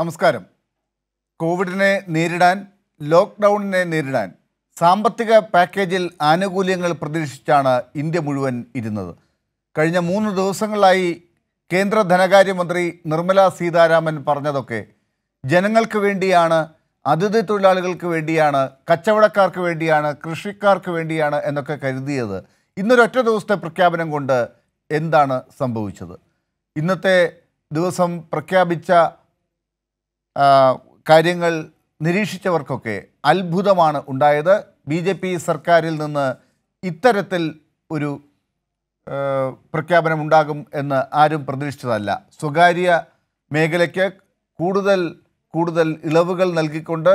നമസ്കാരം കോവിഡിനെ നേരിടാൻ ലോക്ക്ഡൗണിനെ നേരിടാൻ സാമ്പത്തിക പാക്കേജിൽ ആനുകൂല്യങ്ങൾ പ്രതീക്ഷിച്ചാണ് ഇന്ത്യ മുഴുവൻ ഇരുന്നത് കഴിഞ്ഞ മൂന്ന് ദിവസങ്ങളായി കേന്ദ്ര ധനകാര്യമന്ത്രി നിർമ്മല സീതാരാമൻ പറഞ്ഞതൊക്കെ ജനങ്ങൾക്ക് വേണ്ടിയാണ് അതിഥി തൊഴിലാളികൾക്ക് വേണ്ടിയാണ് കച്ചവടക്കാർക്ക് വേണ്ടിയാണ് കൃഷിക്കാർക്ക് വേണ്ടിയാണ് എന്നൊക്കെ കരുതിയത് ഇന്നൊരൊറ്റ ദിവസത്തെ പ്രഖ്യാപനം കൊണ്ട് എന്താണ് സംഭവിച്ചത് ഇന്നത്തെ ദിവസം പ്രഖ്യാപിച്ച കാര്യങ്ങൾ നിരീക്ഷിച്ചവർക്കൊക്കെ അത്ഭുതമാണ് ഉണ്ടായത് ബി ജെ പി സർക്കാരിൽ നിന്ന് ഇത്തരത്തിൽ ഒരു പ്രഖ്യാപനം ഉണ്ടാകും എന്ന് ആരും പ്രതീക്ഷിച്ചതല്ല സ്വകാര്യ മേഖലയ്ക്ക് കൂടുതൽ കൂടുതൽ ഇളവുകൾ നൽകിക്കൊണ്ട്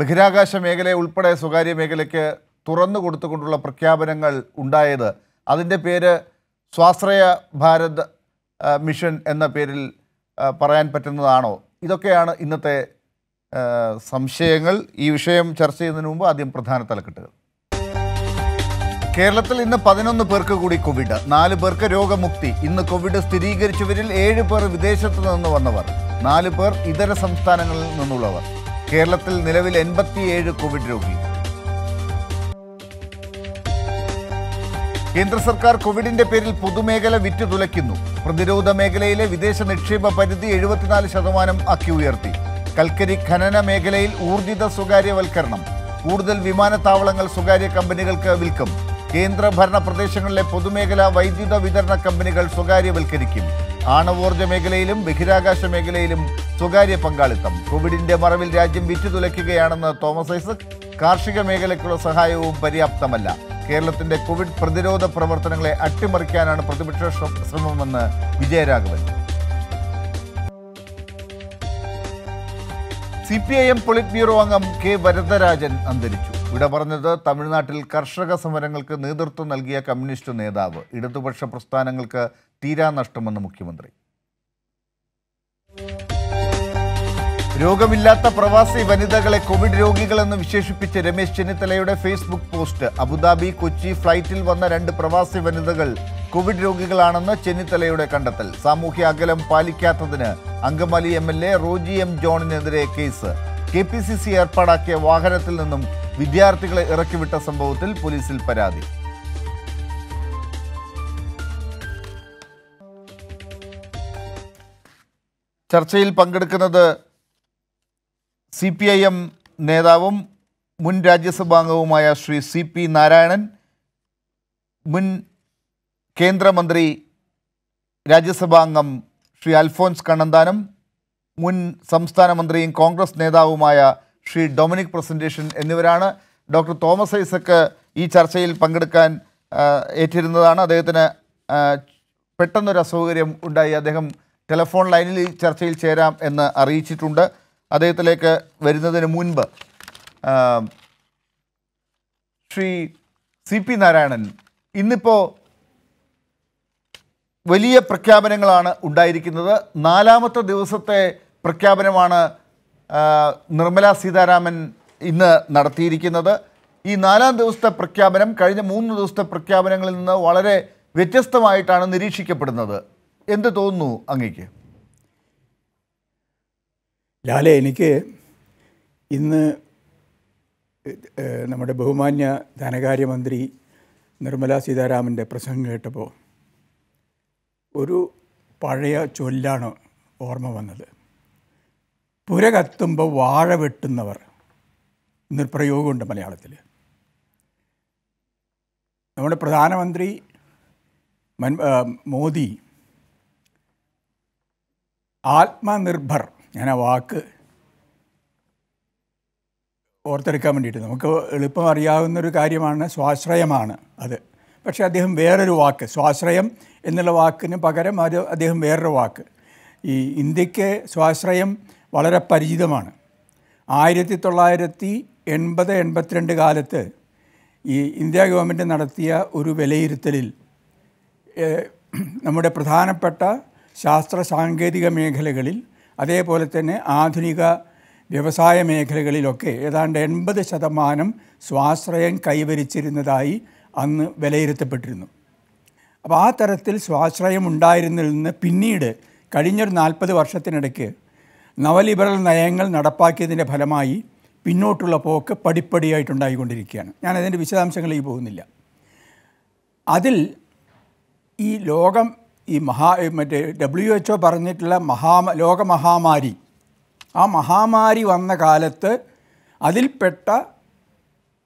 ബഹിരാകാശ മേഖല ഉൾപ്പെടെ സ്വകാര്യ മേഖലയ്ക്ക് തുറന്നു കൊടുത്തുകൊണ്ടുള്ള പ്രഖ്യാപനങ്ങൾ ഉണ്ടായത് അതിൻ്റെ പേര് സ്വാശ്രയ ഭാരത് മിഷൻ എന്ന പേരിൽ പറയാൻ പറ്റുന്നതാണോ ഇതൊക്കെയാണ് ഇന്നത്തെ സംശയങ്ങൾ ഈ വിഷയം ചർച്ച ചെയ്യുന്നതിന് മുമ്പ് ആദ്യം പ്രധാന തലക്കെട്ടുകൾ കേരളത്തിൽ ഇന്ന് പതിനൊന്ന് പേർക്ക് കൂടി കോവിഡ് നാല് പേർക്ക് രോഗമുക്തി ഇന്ന് കോവിഡ് സ്ഥിരീകരിച്ചവരിൽ ഏഴ് പേർ വിദേശത്ത് നിന്ന് വന്നവർ നാല് പേർ ഇതര സംസ്ഥാനങ്ങളിൽ നിന്നുള്ളവർ കേരളത്തിൽ നിലവിൽ എൺപത്തിയേഴ് കോവിഡ് രോഗികൾ കേന്ദ്ര സർക്കാർ കോവിഡിന്റെ പേരിൽ പൊതുമേഖല വിറ്റു തുലയ്ക്കുന്നു പ്രതിരോധ മേഖലയിലെ വിദേശ നിക്ഷേപ പരിധി എഴുപത്തിനാല് ശതമാനം ആക്കി ഉയർത്തി കൽക്കരി ഖനന മേഖലയിൽ ഊർജിത സ്വകാര്യവൽക്കരണം കൂടുതൽ വിമാനത്താവളങ്ങൾ സ്വകാര്യ കമ്പനികൾക്ക് വിൽക്കും ഭരണ പ്രദേശങ്ങളിലെ പൊതുമേഖല വൈദ്യുത വിതരണ കമ്പനികൾ സ്വകാര്യവൽക്കരിക്കും ആണവോർജ്ജ മേഖലയിലും ബഹിരാകാശ മേഖലയിലും സ്വകാര്യ പങ്കാളിത്തം കോവിഡിന്റെ മറവിൽ രാജ്യം തുലയ്ക്കുകയാണെന്ന് തോമസ് ഐസക് കാർഷിക മേഖലയ്ക്കുള്ള സഹായവും പര്യാപ്തമല്ല കേരളത്തിന്റെ കോവിഡ് പ്രതിരോധ പ്രവർത്തനങ്ങളെ അട്ടിമറിക്കാനാണ് പ്രതിപക്ഷ ശ്രമമെന്ന് Vijayaraghavan C P I M polit bureau അംഗം കെ വരദരാജൻ അന്തരിച്ചു ഇവിടെ പറഞ്ഞത് തമിഴ്നാട്ടിൽ കർഷക സമരങ്ങൾക്ക് നേതൃത്വം നൽകിയ കമ്മ്യൂണിസ്റ്റ് നേതാവ് ഇടതുപക്ഷ പ്രസ്ഥാനങ്ങൾക്ക് തീരാനഷ്ടമെന്ന് മുഖ്യമന്ത്രി രോഗമില്ലാത്ത പ്രവാസി വനിതകളെ കോവിഡ് രോഗികളെന്ന് വിശേഷിപ്പിച്ച് രമേശ് ചെന്നിത്തലയുടെ ഫേസ്ബുക്ക് പോസ്റ്റ് അബുദാബി കൊച്ചി ഫ്ലൈറ്റിൽ വന്ന രണ്ട് പ്രവാസി വനിതകൾ കോവിഡ് രോഗികളാണെന്ന് ചെന്നിത്തലയുടെ കണ്ടെത്തൽ സാമൂഹ്യ അകലം പാലിക്കാത്തതിന് Angamaly M L A Roji M ജോണിനെതിരെ case K P C C ഏർപ്പാടാക്കിയ വാഹനത്തിൽ നിന്നും വിദ്യാർത്ഥികളെ ഇറക്കിവിട്ട സംഭവത്തിൽ പോലീസിൽ പരാതി ചർച്ചയിൽ പങ്കെടുക്കുന്നത് സി പി ഐ എം നേതാവും മുൻ രാജ്യസഭാംഗവുമായ ശ്രീ സി പി നാരായണൻ മുൻ കേന്ദ്രമന്ത്രി രാജ്യസഭാംഗം ശ്രീ അൽഫോൻസ് കണ്ണന്താനം മുൻ സംസ്ഥാന മന്ത്രിയും കോൺഗ്രസ് നേതാവുമായ ശ്രീ ഡൊമിനിക് പ്രസൻറ്റേഷൻ എന്നിവരാണ് ഡോക്ടർ തോമസ് ഐസക്ക് ഈ ചർച്ചയിൽ പങ്കെടുക്കാൻ ഏറ്റിരുന്നതാണ് അദ്ദേഹത്തിന് പെട്ടെന്നൊരു അസൗകര്യം ഉണ്ടായി അദ്ദേഹം ടെലഫോൺ ലൈനിൽ ചർച്ചയിൽ ചേരാം എന്ന് അറിയിച്ചിട്ടുണ്ട് അദ്ദേഹത്തിലേക്ക് വരുന്നതിന് മുൻപ് ശ്രീ സി പി നാരായണൻ ഇന്നിപ്പോൾ വലിയ പ്രഖ്യാപനങ്ങളാണ് ഉണ്ടായിരിക്കുന്നത് നാലാമത്തെ ദിവസത്തെ പ്രഖ്യാപനമാണ് നിർമ്മല സീതാരാമൻ ഇന്ന് നടത്തിയിരിക്കുന്നത് ഈ നാലാം ദിവസത്തെ പ്രഖ്യാപനം കഴിഞ്ഞ മൂന്ന് ദിവസത്തെ പ്രഖ്യാപനങ്ങളിൽ നിന്ന് വളരെ വ്യത്യസ്തമായിട്ടാണ് നിരീക്ഷിക്കപ്പെടുന്നത് എന്ത് തോന്നുന്നു അങ്ങേക്ക് ലാലെ എനിക്ക് ഇന്ന് നമ്മുടെ ബഹുമാന്യ ധനകാര്യമന്ത്രി നിർമ്മല സീതാരാമൻ്റെ പ്രസംഗം കേട്ടപ്പോൾ ഒരു പഴയ ചൊല്ലാണ് ഓർമ്മ വന്നത് പുര കത്തുമ്പോൾ വാഴ വെട്ടുന്നവർ എന്നൊരു പ്രയോഗമുണ്ട് മലയാളത്തിൽ നമ്മുടെ പ്രധാനമന്ത്രി മോദി ആത്മനിർഭർ ഞാൻ ആ വാക്ക് ഓർത്തെടുക്കാൻ വേണ്ടിയിട്ട് നമുക്ക് എളുപ്പം അറിയാവുന്നൊരു കാര്യമാണ് സ്വാശ്രയമാണ് അത് പക്ഷേ അദ്ദേഹം വേറൊരു വാക്ക് സ്വാശ്രയം എന്നുള്ള വാക്കിന് പകരം അത് അദ്ദേഹം വേറൊരു വാക്ക് ഈ ഇന്ത്യക്ക് സ്വാശ്രയം വളരെ പരിചിതമാണ് ആയിരത്തി തൊള്ളായിരത്തി എൺപത് എൺപത്തിരണ്ട് കാലത്ത് ഈ ഇന്ത്യ ഗവൺമെൻറ് നടത്തിയ ഒരു വിലയിരുത്തലിൽ നമ്മുടെ പ്രധാനപ്പെട്ട ശാസ്ത്ര സാങ്കേതിക മേഖലകളിൽ അതേപോലെ തന്നെ ആധുനിക വ്യവസായ മേഖലകളിലൊക്കെ ഏതാണ്ട് എൺപത് ശതമാനം സ്വാശ്രയം കൈവരിച്ചിരുന്നതായി അന്ന് വിലയിരുത്തപ്പെട്ടിരുന്നു അപ്പോൾ ആ തരത്തിൽ സ്വാശ്രയം ഉണ്ടായിരുന്നതിൽ പിന്നീട് കഴിഞ്ഞൊരു നാൽപ്പത് വർഷത്തിനിടയ്ക്ക് നവലിബറൽ നയങ്ങൾ നടപ്പാക്കിയതിൻ്റെ ഫലമായി പിന്നോട്ടുള്ള പോക്ക് പടിപ്പടിയായിട്ടുണ്ടായിക്കൊണ്ടിരിക്കുകയാണ് ഞാൻ അതിൻ്റെ വിശദാംശങ്ങളിലേക്ക് പോകുന്നില്ല അതിൽ ഈ ലോകം ഈ മഹാ മറ്റേ ഡബ്ല്യു എച്ച് ഒ പറഞ്ഞിട്ടുള്ള മഹാ ലോകമഹാമാരി ആ മഹാമാരി വന്ന കാലത്ത് അതിൽപ്പെട്ട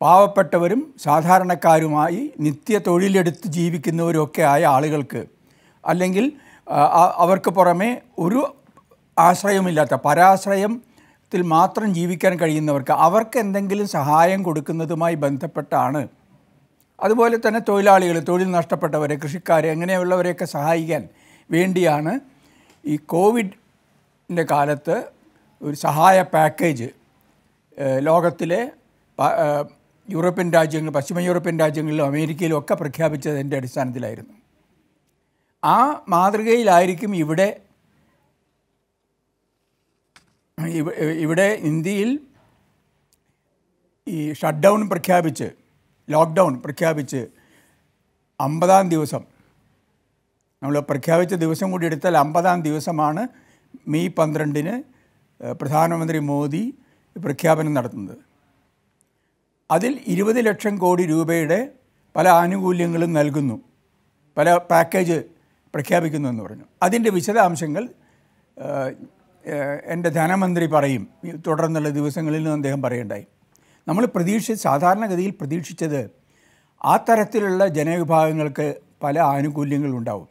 പാവപ്പെട്ടവരും സാധാരണക്കാരുമായി നിത്യ തൊഴിലെടുത്ത് ജീവിക്കുന്നവരൊക്കെ ആയ ആളുകൾക്ക് അല്ലെങ്കിൽ അവർക്ക് പുറമെ ഒരു ആശ്രയമില്ലാത്ത പരാശ്രയത്തിൽ മാത്രം ജീവിക്കാൻ കഴിയുന്നവർക്ക് അവർക്ക് എന്തെങ്കിലും സഹായം കൊടുക്കുന്നതുമായി ബന്ധപ്പെട്ടാണ് അതുപോലെ തന്നെ തൊഴിലാളികൾ തൊഴിൽ നഷ്ടപ്പെട്ടവരെ കൃഷിക്കാർ എങ്ങനെയുള്ളവരെയൊക്കെ സഹായിക്കാൻ വേണ്ടിയാണ് ഈ കോവിഡിൻ്റെ കാലത്ത് ഒരു സഹായ പാക്കേജ് ലോകത്തിലെ യൂറോപ്യൻ രാജ്യങ്ങൾ പശ്ചിമ യൂറോപ്യൻ രാജ്യങ്ങളിലും അമേരിക്കയിലും ഒക്കെ പ്രഖ്യാപിച്ചതിൻ്റെ അടിസ്ഥാനത്തിലായിരുന്നു ആ മാതൃകയിലായിരിക്കും ഇവിടെ ഇവിടെ ഇന്ത്യയിൽ ഈ ഷട്ട് ഡൗൺ പ്രഖ്യാപിച്ച് ലോക്ക്ഡൗൺ പ്രഖ്യാപിച്ച് അമ്പതാം ദിവസം നമ്മൾ പ്രഖ്യാപിച്ച ദിവസം കൂടി എടുത്താൽ അമ്പതാം ദിവസമാണ് മെയ് പന്ത്രണ്ടിന് പ്രധാനമന്ത്രി മോദി പ്രഖ്യാപനം നടത്തുന്നത് അതിൽ ഇരുപത് ലക്ഷം കോടി രൂപയുടെ പല ആനുകൂല്യങ്ങളും നൽകുന്നു പല പാക്കേജ് പ്രഖ്യാപിക്കുന്നു എന്ന് പറഞ്ഞു അതിൻ്റെ വിശദാംശങ്ങൾ എൻ്റെ ധനമന്ത്രി പറയും തുടർന്നുള്ള ദിവസങ്ങളിൽ നിന്ന് അദ്ദേഹം പറയുണ്ടായി നമ്മൾ പ്രതീക്ഷ സാധാരണഗതിയിൽ പ്രതീക്ഷിച്ചത് ആ തരത്തിലുള്ള ജനവിഭാഗങ്ങൾക്ക് പല ആനുകൂല്യങ്ങളുണ്ടാവും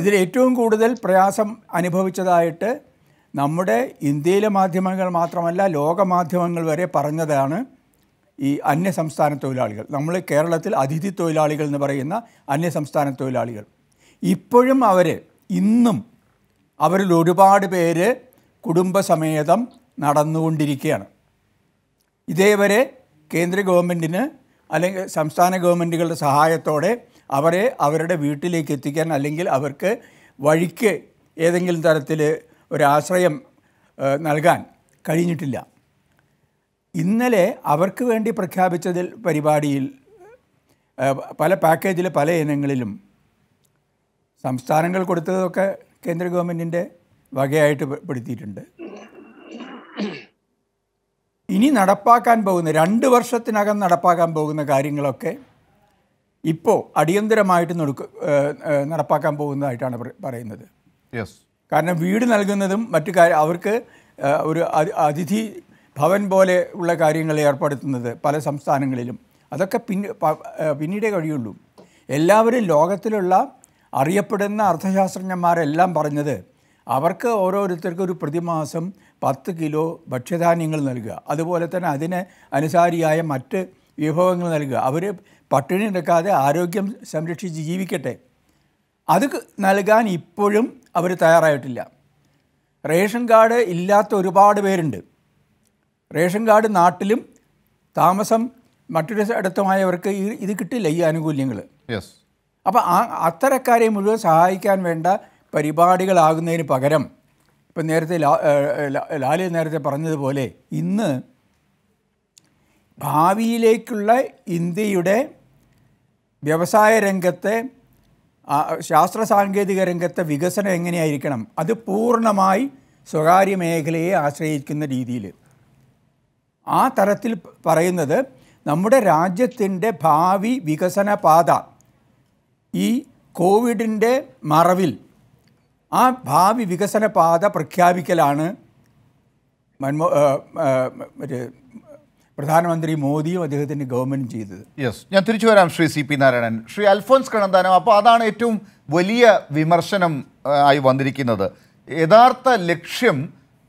ഇതിൽ ഏറ്റവും കൂടുതൽ പ്രയാസം അനുഭവിച്ചതായിട്ട് നമ്മുടെ ഇന്ത്യയിലെ മാധ്യമങ്ങൾ മാത്രമല്ല ലോക മാധ്യമങ്ങൾ വരെ പറഞ്ഞതാണ് ഈ അന്യസംസ്ഥാന തൊഴിലാളികൾ നമ്മൾ കേരളത്തിൽ അതിഥി തൊഴിലാളികൾ എന്ന് പറയുന്ന അന്യസംസ്ഥാന തൊഴിലാളികൾ ഇപ്പോഴും അവർ ഇന്നും അവരിൽ ഒരുപാട് പേര് കുടുംബസമേതം നടന്നുകൊണ്ടിരിക്കുകയാണ് ഇതേവരെ കേന്ദ്ര ഗവൺമെൻറ്റിന് അല്ലെങ്കിൽ സംസ്ഥാന ഗവൺമെൻറ്റുകളുടെ സഹായത്തോടെ അവരെ അവരുടെ വീട്ടിലേക്ക് എത്തിക്കാൻ അല്ലെങ്കിൽ അവർക്ക് വഴിക്ക് ഏതെങ്കിലും തരത്തിൽ ഒരാശ്രയം നൽകാൻ കഴിഞ്ഞിട്ടില്ല ഇന്നലെ അവർക്ക് വേണ്ടി പ്രഖ്യാപിച്ചതിൽ പരിപാടിയിൽ പല പാക്കേജിലെ പല ഇനങ്ങളിലും സംസ്ഥാനങ്ങൾ കൊടുത്തതൊക്കെ കേന്ദ്ര ഗവൺമെൻറ്റിൻ്റെ വകയായിട്ട് പെടുത്തിയിട്ടുണ്ട് ഇനി നടപ്പാക്കാൻ പോകുന്ന രണ്ട് വർഷത്തിനകം നടപ്പാക്കാൻ പോകുന്ന കാര്യങ്ങളൊക്കെ ഇപ്പോൾ അടിയന്തരമായിട്ട് നടക്ക നടപ്പാക്കാൻ പോകുന്നതായിട്ടാണ് പറയുന്നത് യെസ് കാരണം വീട് നൽകുന്നതും മറ്റു കാര്യം അവർക്ക് ഒരു അതിഥി ഭവൻ പോലെ ഉള്ള കാര്യങ്ങൾ ഏർപ്പെടുത്തുന്നത് പല സംസ്ഥാനങ്ങളിലും അതൊക്കെ പിന്നെ പിന്നീടേ കഴിയുള്ളൂ എല്ലാവരും ലോകത്തിലുള്ള അറിയപ്പെടുന്ന അർത്ഥശാസ്ത്രജ്ഞന്മാരെല്ലാം പറഞ്ഞത് അവർക്ക് ഓരോരുത്തർക്കും ഒരു പ്രതിമാസം പത്ത് കിലോ ഭക്ഷ്യധാന്യങ്ങൾ നൽകുക അതുപോലെ തന്നെ അതിന് അനുസാരിയായ മറ്റ് വിഭവങ്ങൾ നൽകുക അവർ പട്ടിണി എടുക്കാതെ ആരോഗ്യം സംരക്ഷിച്ച് ജീവിക്കട്ടെ അത് നൽകാൻ ഇപ്പോഴും അവർ തയ്യാറായിട്ടില്ല റേഷൻ കാർഡ് ഇല്ലാത്ത ഒരുപാട് പേരുണ്ട് റേഷൻ കാർഡ് നാട്ടിലും താമസം മറ്റൊരു ഇടത്തുമായവർക്ക് ഇത് കിട്ടില്ല ഈ ആനുകൂല്യങ്ങൾ അപ്പോൾ ആ അത്തരക്കാരെ മുഴുവൻ സഹായിക്കാൻ വേണ്ട പരിപാടികളാകുന്നതിന് പകരം ഇപ്പം നേരത്തെ ലാലി നേരത്തെ പറഞ്ഞതുപോലെ ഇന്ന് ഭാവിയിലേക്കുള്ള ഇന്ത്യയുടെ വ്യവസായ രംഗത്തെ ശാസ്ത്ര സാങ്കേതിക രംഗത്തെ വികസനം എങ്ങനെയായിരിക്കണം അത് പൂർണ്ണമായി സ്വകാര്യ മേഖലയെ ആശ്രയിക്കുന്ന രീതിയിൽ ആ തരത്തിൽ പറയുന്നത് നമ്മുടെ രാജ്യത്തിൻ്റെ ഭാവി വികസന പാത ഈ കോവിഡിൻ്റെ മറവിൽ ആ ഭാവി വികസന പാത പ്രഖ്യാപിക്കലാണ് മൻമോ പ്രധാനമന്ത്രി മോദിയും അദ്ദേഹത്തിൻ്റെ ഗവൺമെൻറ്റും ചെയ്തത് യെസ് ഞാൻ തിരിച്ചു വരാം ശ്രീ സി പി നാരായണൻ ശ്രീ അൽഫോൻസ് കണന്താനം അപ്പോൾ അതാണ് ഏറ്റവും വലിയ വിമർശനം ആയി വന്നിരിക്കുന്നത് യഥാർത്ഥ ലക്ഷ്യം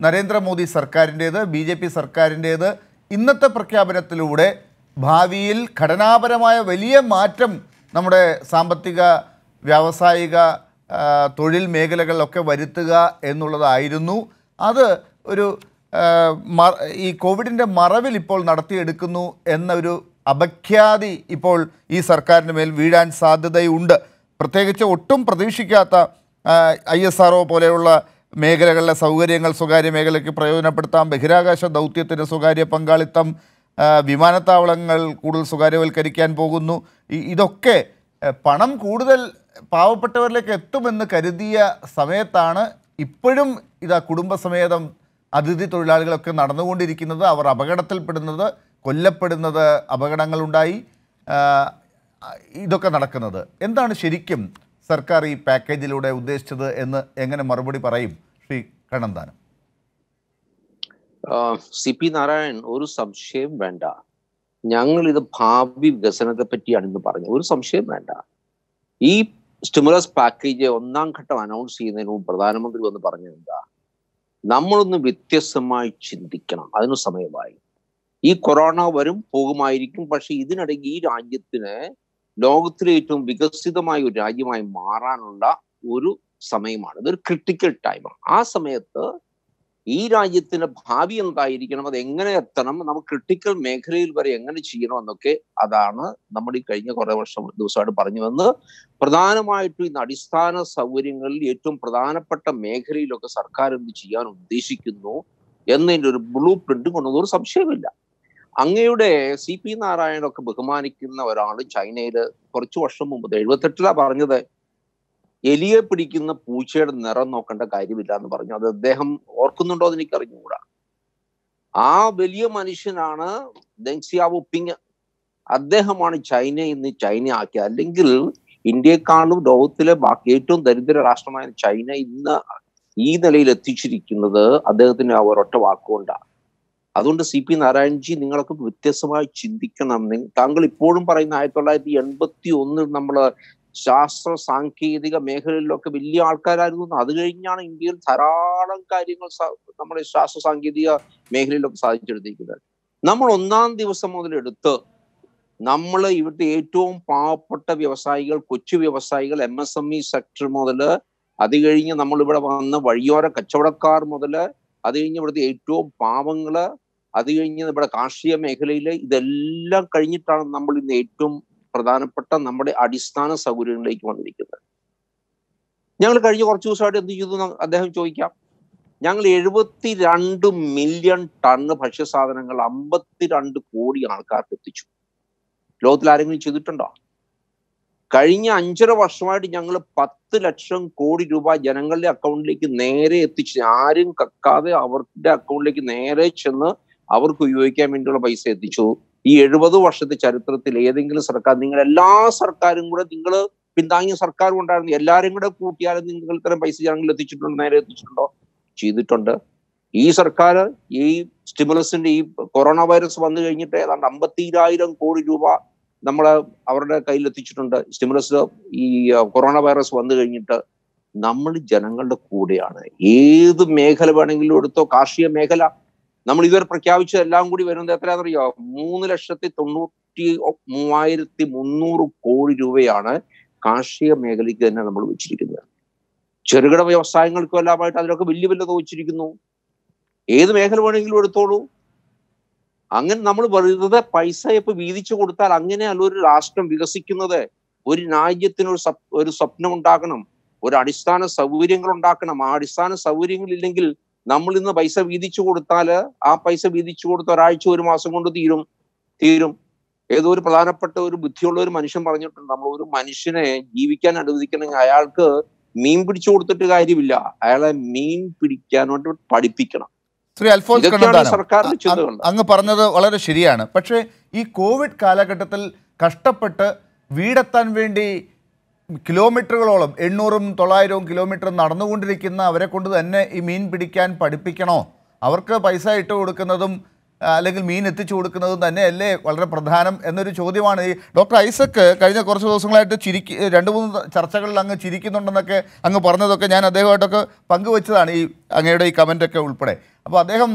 നരേന്ദ്രമോദി സർക്കാരിൻ്റേത് ബി ജെ പി സർക്കാരിൻ്റേത് ഇന്നത്തെ പ്രഖ്യാപനത്തിലൂടെ ഭാവിയിൽ ഘടനാപരമായ വലിയ മാറ്റം നമ്മുടെ സാമ്പത്തിക വ്യാവസായിക തൊഴിൽ മേഖലകളിലൊക്കെ വരുത്തുക എന്നുള്ളതായിരുന്നു അത് ഒരു ഈ കോവിഡിൻ്റെ മറവിൽ ഇപ്പോൾ നടത്തിയെടുക്കുന്നു എന്നൊരു അപഖ്യാതി ഇപ്പോൾ ഈ സർക്കാരിന് മേൽ വീഴാൻ സാധ്യതയുണ്ട് പ്രത്യേകിച്ച് ഒട്ടും പ്രതീക്ഷിക്കാത്ത ഐ എസ് ആർ പോലെയുള്ള മേഖലകളിലെ സൗകര്യങ്ങൾ സ്വകാര്യ മേഖലയ്ക്ക് പ്രയോജനപ്പെടുത്താം ബഹിരാകാശ ദൗത്യത്തിന് സ്വകാര്യ പങ്കാളിത്തം വിമാനത്താവളങ്ങൾ കൂടുതൽ സ്വകാര്യവൽക്കരിക്കാൻ പോകുന്നു ഇതൊക്കെ പണം കൂടുതൽ പാവപ്പെട്ടവരിലേക്ക് എത്തുമെന്ന് കരുതിയ സമയത്താണ് ഇപ്പോഴും ഇതാ കുടുംബസമേതം അതിഥി തൊഴിലാളികളൊക്കെ നടന്നുകൊണ്ടിരിക്കുന്നത് അവർ അപകടത്തിൽപ്പെടുന്നത് കൊല്ലപ്പെടുന്നത് അപകടങ്ങളുണ്ടായി ഇതൊക്കെ നടക്കുന്നത് എന്താണ് ശരിക്കും സർക്കാർ ഈ പാക്കേജിലൂടെ ഉദ്ദേശിച്ചത് എന്ന് എങ്ങനെ മറുപടി പറയും ശ്രീ കണ്ണന്താനം സി പി നാരായൺ ഒരു സംശയം വേണ്ട ഞങ്ങൾ ഇത് ഭാവി വികസനത്തെ പറ്റിയാണ് ഇന്ന് പറഞ്ഞത് ഒരു സംശയം വേണ്ട ഈ സ്റ്റിമുലസ് പാക്കേജ് ഒന്നാം ഘട്ടം അനൗൺസ് ചെയ്യുന്നതിന് മുമ്പ് പ്രധാനമന്ത്രി വന്ന് എന്താ നമ്മളൊന്ന് വ്യത്യസ്തമായി ചിന്തിക്കണം അതിന് സമയമായി ഈ കൊറോണ വരും പോകുമായിരിക്കും പക്ഷെ ഇതിനിടയ്ക്ക് ഈ രാജ്യത്തിന് ലോകത്തിലെ ഏറ്റവും വികസിതമായ ഒരു രാജ്യമായി മാറാനുള്ള ഒരു സമയമാണ് ഇതൊരു ക്രിട്ടിക്കൽ ടൈമാണ് ആ സമയത്ത് ഈ രാജ്യത്തിന്റെ ഭാവി എന്തായിരിക്കണം അത് എങ്ങനെ എത്തണം നമുക്ക് ക്രിട്ടിക്കൽ മേഖലയിൽ വരെ എങ്ങനെ ചെയ്യണം എന്നൊക്കെ അതാണ് നമ്മൾ ഈ കഴിഞ്ഞ കുറേ വർഷം ദിവസമായിട്ട് പറഞ്ഞു വന്ന് പ്രധാനമായിട്ടും ഇന്ന് അടിസ്ഥാന സൗകര്യങ്ങളിൽ ഏറ്റവും പ്രധാനപ്പെട്ട മേഖലയിലൊക്കെ സർക്കാർ എന്ത് ചെയ്യാൻ ഉദ്ദേശിക്കുന്നു എന്നതിൻ്റെ ഒരു ബ്ലൂ പ്രിന്റ് കൊണ്ടുവന്ന ഒരു സംശയമില്ല അങ്ങയുടെ സി പി നാരായണൊക്കെ ബഹുമാനിക്കുന്ന ഒരാൾ ചൈനയിൽ കുറച്ചു വർഷം മുമ്പ് എഴുപത്തെട്ടിലാണ് പറഞ്ഞത് എലിയെ പിടിക്കുന്ന പൂച്ചയുടെ നിറം നോക്കേണ്ട കാര്യമില്ല എന്ന് പറഞ്ഞു അത് അദ്ദേഹം ഓർക്കുന്നുണ്ടോ എന്ന് എനിക്ക് അറിഞ്ഞുകൂടാ ആ വലിയ മനുഷ്യനാണ് ദെങ് അദ്ദേഹമാണ് ചൈന ഇന്ന് ചൈന ആക്കിയത് അല്ലെങ്കിൽ ഇന്ത്യയെക്കാളും ലോകത്തിലെ ബാക്കി ഏറ്റവും ദരിദ്ര രാഷ്ട്രമായ ചൈന ഇന്ന് ഈ നിലയിൽ എത്തിച്ചിരിക്കുന്നത് അദ്ദേഹത്തിന് ആ ഒരൊറ്റ വാക്കുകൊണ്ടാണ് അതുകൊണ്ട് സി പി നാരായണൻജി നിങ്ങളൊക്കെ വ്യത്യസ്തമായി ചിന്തിക്കണം താങ്കൾ ഇപ്പോഴും പറയുന്ന ആയിരത്തി തൊള്ളായിരത്തി എൺപത്തി ഒന്നിൽ നമ്മൾ ശാസ്ത്ര സാങ്കേതിക മേഖലയിലൊക്കെ വലിയ ആൾക്കാരായിരുന്നു അത് കഴിഞ്ഞാണ് ഇന്ത്യയിൽ ധാരാളം കാര്യങ്ങൾ നമ്മുടെ ശാസ്ത്ര സാങ്കേതിക മേഖലയിലൊക്കെ സാധിച്ചെടുത്തിരിക്കുന്നത് നമ്മൾ ഒന്നാം ദിവസം മുതലെടുത്ത് നമ്മൾ ഇവിടുത്തെ ഏറ്റവും പാവപ്പെട്ട വ്യവസായികൾ കൊച്ചു വ്യവസായികൾ M S M E sector മുതൽ അത് കഴിഞ്ഞ് നമ്മൾ ഇവിടെ വന്ന വഴിയോര കച്ചവടക്കാർ മുതൽ അത് കഴിഞ്ഞ് ഇവിടുത്തെ ഏറ്റവും പാവങ്ങള് അത് കഴിഞ്ഞ് ഇവിടെ കാർഷിക മേഖലയിൽ ഇതെല്ലാം കഴിഞ്ഞിട്ടാണ് നമ്മൾ ഇന്ന് ഏറ്റവും പ്രധാനപ്പെട്ട നമ്മുടെ അടിസ്ഥാന സൗകര്യങ്ങളിലേക്ക് വന്നിരിക്കുന്നത് ഞങ്ങൾ കഴിഞ്ഞ കുറച്ച് ദിവസമായിട്ട് എന്ത് ചെയ്തു അദ്ദേഹം ചോദിക്കാം ഞങ്ങൾ എഴുപത്തി രണ്ട് മില്യൺ ടണ്ണ് ഭക്ഷ്യസാധനങ്ങൾ അമ്പത്തിരണ്ട് കോടി ആൾക്കാർക്ക് എത്തിച്ചു ലോകത്തിൽ ആരെങ്കിലും ചെയ്തിട്ടുണ്ടോ കഴിഞ്ഞ അഞ്ചര വർഷമായിട്ട് ഞങ്ങൾ പത്ത് ലക്ഷം കോടി രൂപ ജനങ്ങളുടെ അക്കൗണ്ടിലേക്ക് നേരെ എത്തിച്ചു ആരും കക്കാതെ അവരുടെ അക്കൗണ്ടിലേക്ക് നേരെ ചെന്ന് അവർക്ക് ഉപയോഗിക്കാൻ വേണ്ടിയുള്ള പൈസ എത്തിച്ചു ഈ എഴുപത് വർഷത്തെ ചരിത്രത്തിൽ ഏതെങ്കിലും സർക്കാർ നിങ്ങൾ എല്ലാ സർക്കാരും കൂടെ നിങ്ങൾ പിന്താങ്ങിയ സർക്കാരും ഉണ്ടായിരുന്നു എല്ലാവരും കൂടെ കൂട്ടിയാലും നിങ്ങൾ ഇത്തരം പൈസ ജനങ്ങൾ എത്തിച്ചിട്ടുണ്ടോ നേരെ എത്തിച്ചിട്ടുണ്ടോ ചെയ്തിട്ടുണ്ട് ഈ സർക്കാർ ഈ സ്റ്റിമുലസിന്റെ ഈ കൊറോണ വൈറസ് വന്നു കഴിഞ്ഞിട്ട് ഏതാണ്ട് അമ്പത്തിരായിരം കോടി രൂപ നമ്മളെ അവരുടെ കയ്യിൽ എത്തിച്ചിട്ടുണ്ട് സ്റ്റിമുലസ് ഈ കൊറോണ വൈറസ് വന്നു കഴിഞ്ഞിട്ട് നമ്മൾ ജനങ്ങളുടെ കൂടെയാണ് ഏത് മേഖല വേണമെങ്കിലും എടുത്തോ കാർഷിക മേഖല നമ്മൾ ഇതുവരെ പ്രഖ്യാപിച്ചതെല്ലാം കൂടി വരുന്നത് അറിയോ മൂന്ന് ലക്ഷത്തി തൊണ്ണൂറ്റി മൂവായിരത്തി മുന്നൂറ് കോടി രൂപയാണ് കാർഷിക മേഖലയ്ക്ക് തന്നെ നമ്മൾ വെച്ചിരിക്കുന്നത് ചെറുകിട വ്യവസായങ്ങൾക്കും എല്ലാമായിട്ട് അതിലൊക്കെ വലിയ വലിയ തോച്ചിരിക്കുന്നു ഏത് മേഖല വേണമെങ്കിലും എടുത്തോളൂ അങ്ങനെ നമ്മൾ വെറുതെ പൈസ ഇപ്പൊ വീതിച്ചു കൊടുത്താൽ അല്ല ഒരു രാഷ്ട്രം വികസിക്കുന്നത് ഒരു രാജ്യത്തിന് ഒരു ഒരു സ്വപ്നം ഉണ്ടാക്കണം ഒരു അടിസ്ഥാന സൗകര്യങ്ങൾ ഉണ്ടാക്കണം ആ അടിസ്ഥാന സൗകര്യങ്ങൾ ഇല്ലെങ്കിൽ നമ്മൾ ഇന്ന് പൈസ വീതിച്ചു കൊടുത്താൽ ആ പൈസ വീതിച്ചു കൊടുത്ത ഒരാഴ്ച ഒരു മാസം കൊണ്ട് തീരും തീരും ഏതോ ഒരു പ്രധാനപ്പെട്ട ഒരു ബുദ്ധിയുള്ള ഒരു മനുഷ്യൻ പറഞ്ഞിട്ടുണ്ട് നമ്മൾ ഒരു മനുഷ്യനെ ജീവിക്കാൻ അനുവദിക്കണമെങ്കിൽ അയാൾക്ക് മീൻ പിടിച്ചു കൊടുത്തിട്ട് കാര്യമില്ല അയാളെ മീൻ വേണ്ടി പഠിപ്പിക്കണം ശ്രീ അൽഫോൻസ് അങ്ങ് പറഞ്ഞത് വളരെ ശരിയാണ് പക്ഷേ ഈ കോവിഡ് കാലഘട്ടത്തിൽ കഷ്ടപ്പെട്ട് വീടെത്താൻ വേണ്ടി കിലോമീറ്ററുകളോളം എണ്ണൂറും തൊള്ളായിരവും കിലോമീറ്റർ നടന്നുകൊണ്ടിരിക്കുന്ന അവരെ കൊണ്ട് തന്നെ ഈ മീൻ പിടിക്കാൻ പഠിപ്പിക്കണോ അവർക്ക് പൈസ ഇട്ട് കൊടുക്കുന്നതും അല്ലെങ്കിൽ മീൻ എത്തിച്ചു കൊടുക്കുന്നതും അല്ലേ വളരെ പ്രധാനം എന്നൊരു ചോദ്യമാണ് ഈ ഡോക്ടർ ഐസക്ക് കഴിഞ്ഞ കുറച്ച് ദിവസങ്ങളായിട്ട് ചിരിക്ക് രണ്ട് മൂന്ന് ചർച്ചകളിൽ അങ്ങ് ചിരിക്കുന്നുണ്ടെന്നൊക്കെ അങ്ങ് പറഞ്ഞതൊക്കെ ഞാൻ അദ്ദേഹമായിട്ടൊക്കെ പങ്കുവെച്ചതാണ് ഈ അങ്ങയുടെ ഈ കമൻറ്റൊക്കെ ഉൾപ്പെടെ അപ്പോൾ അദ്ദേഹം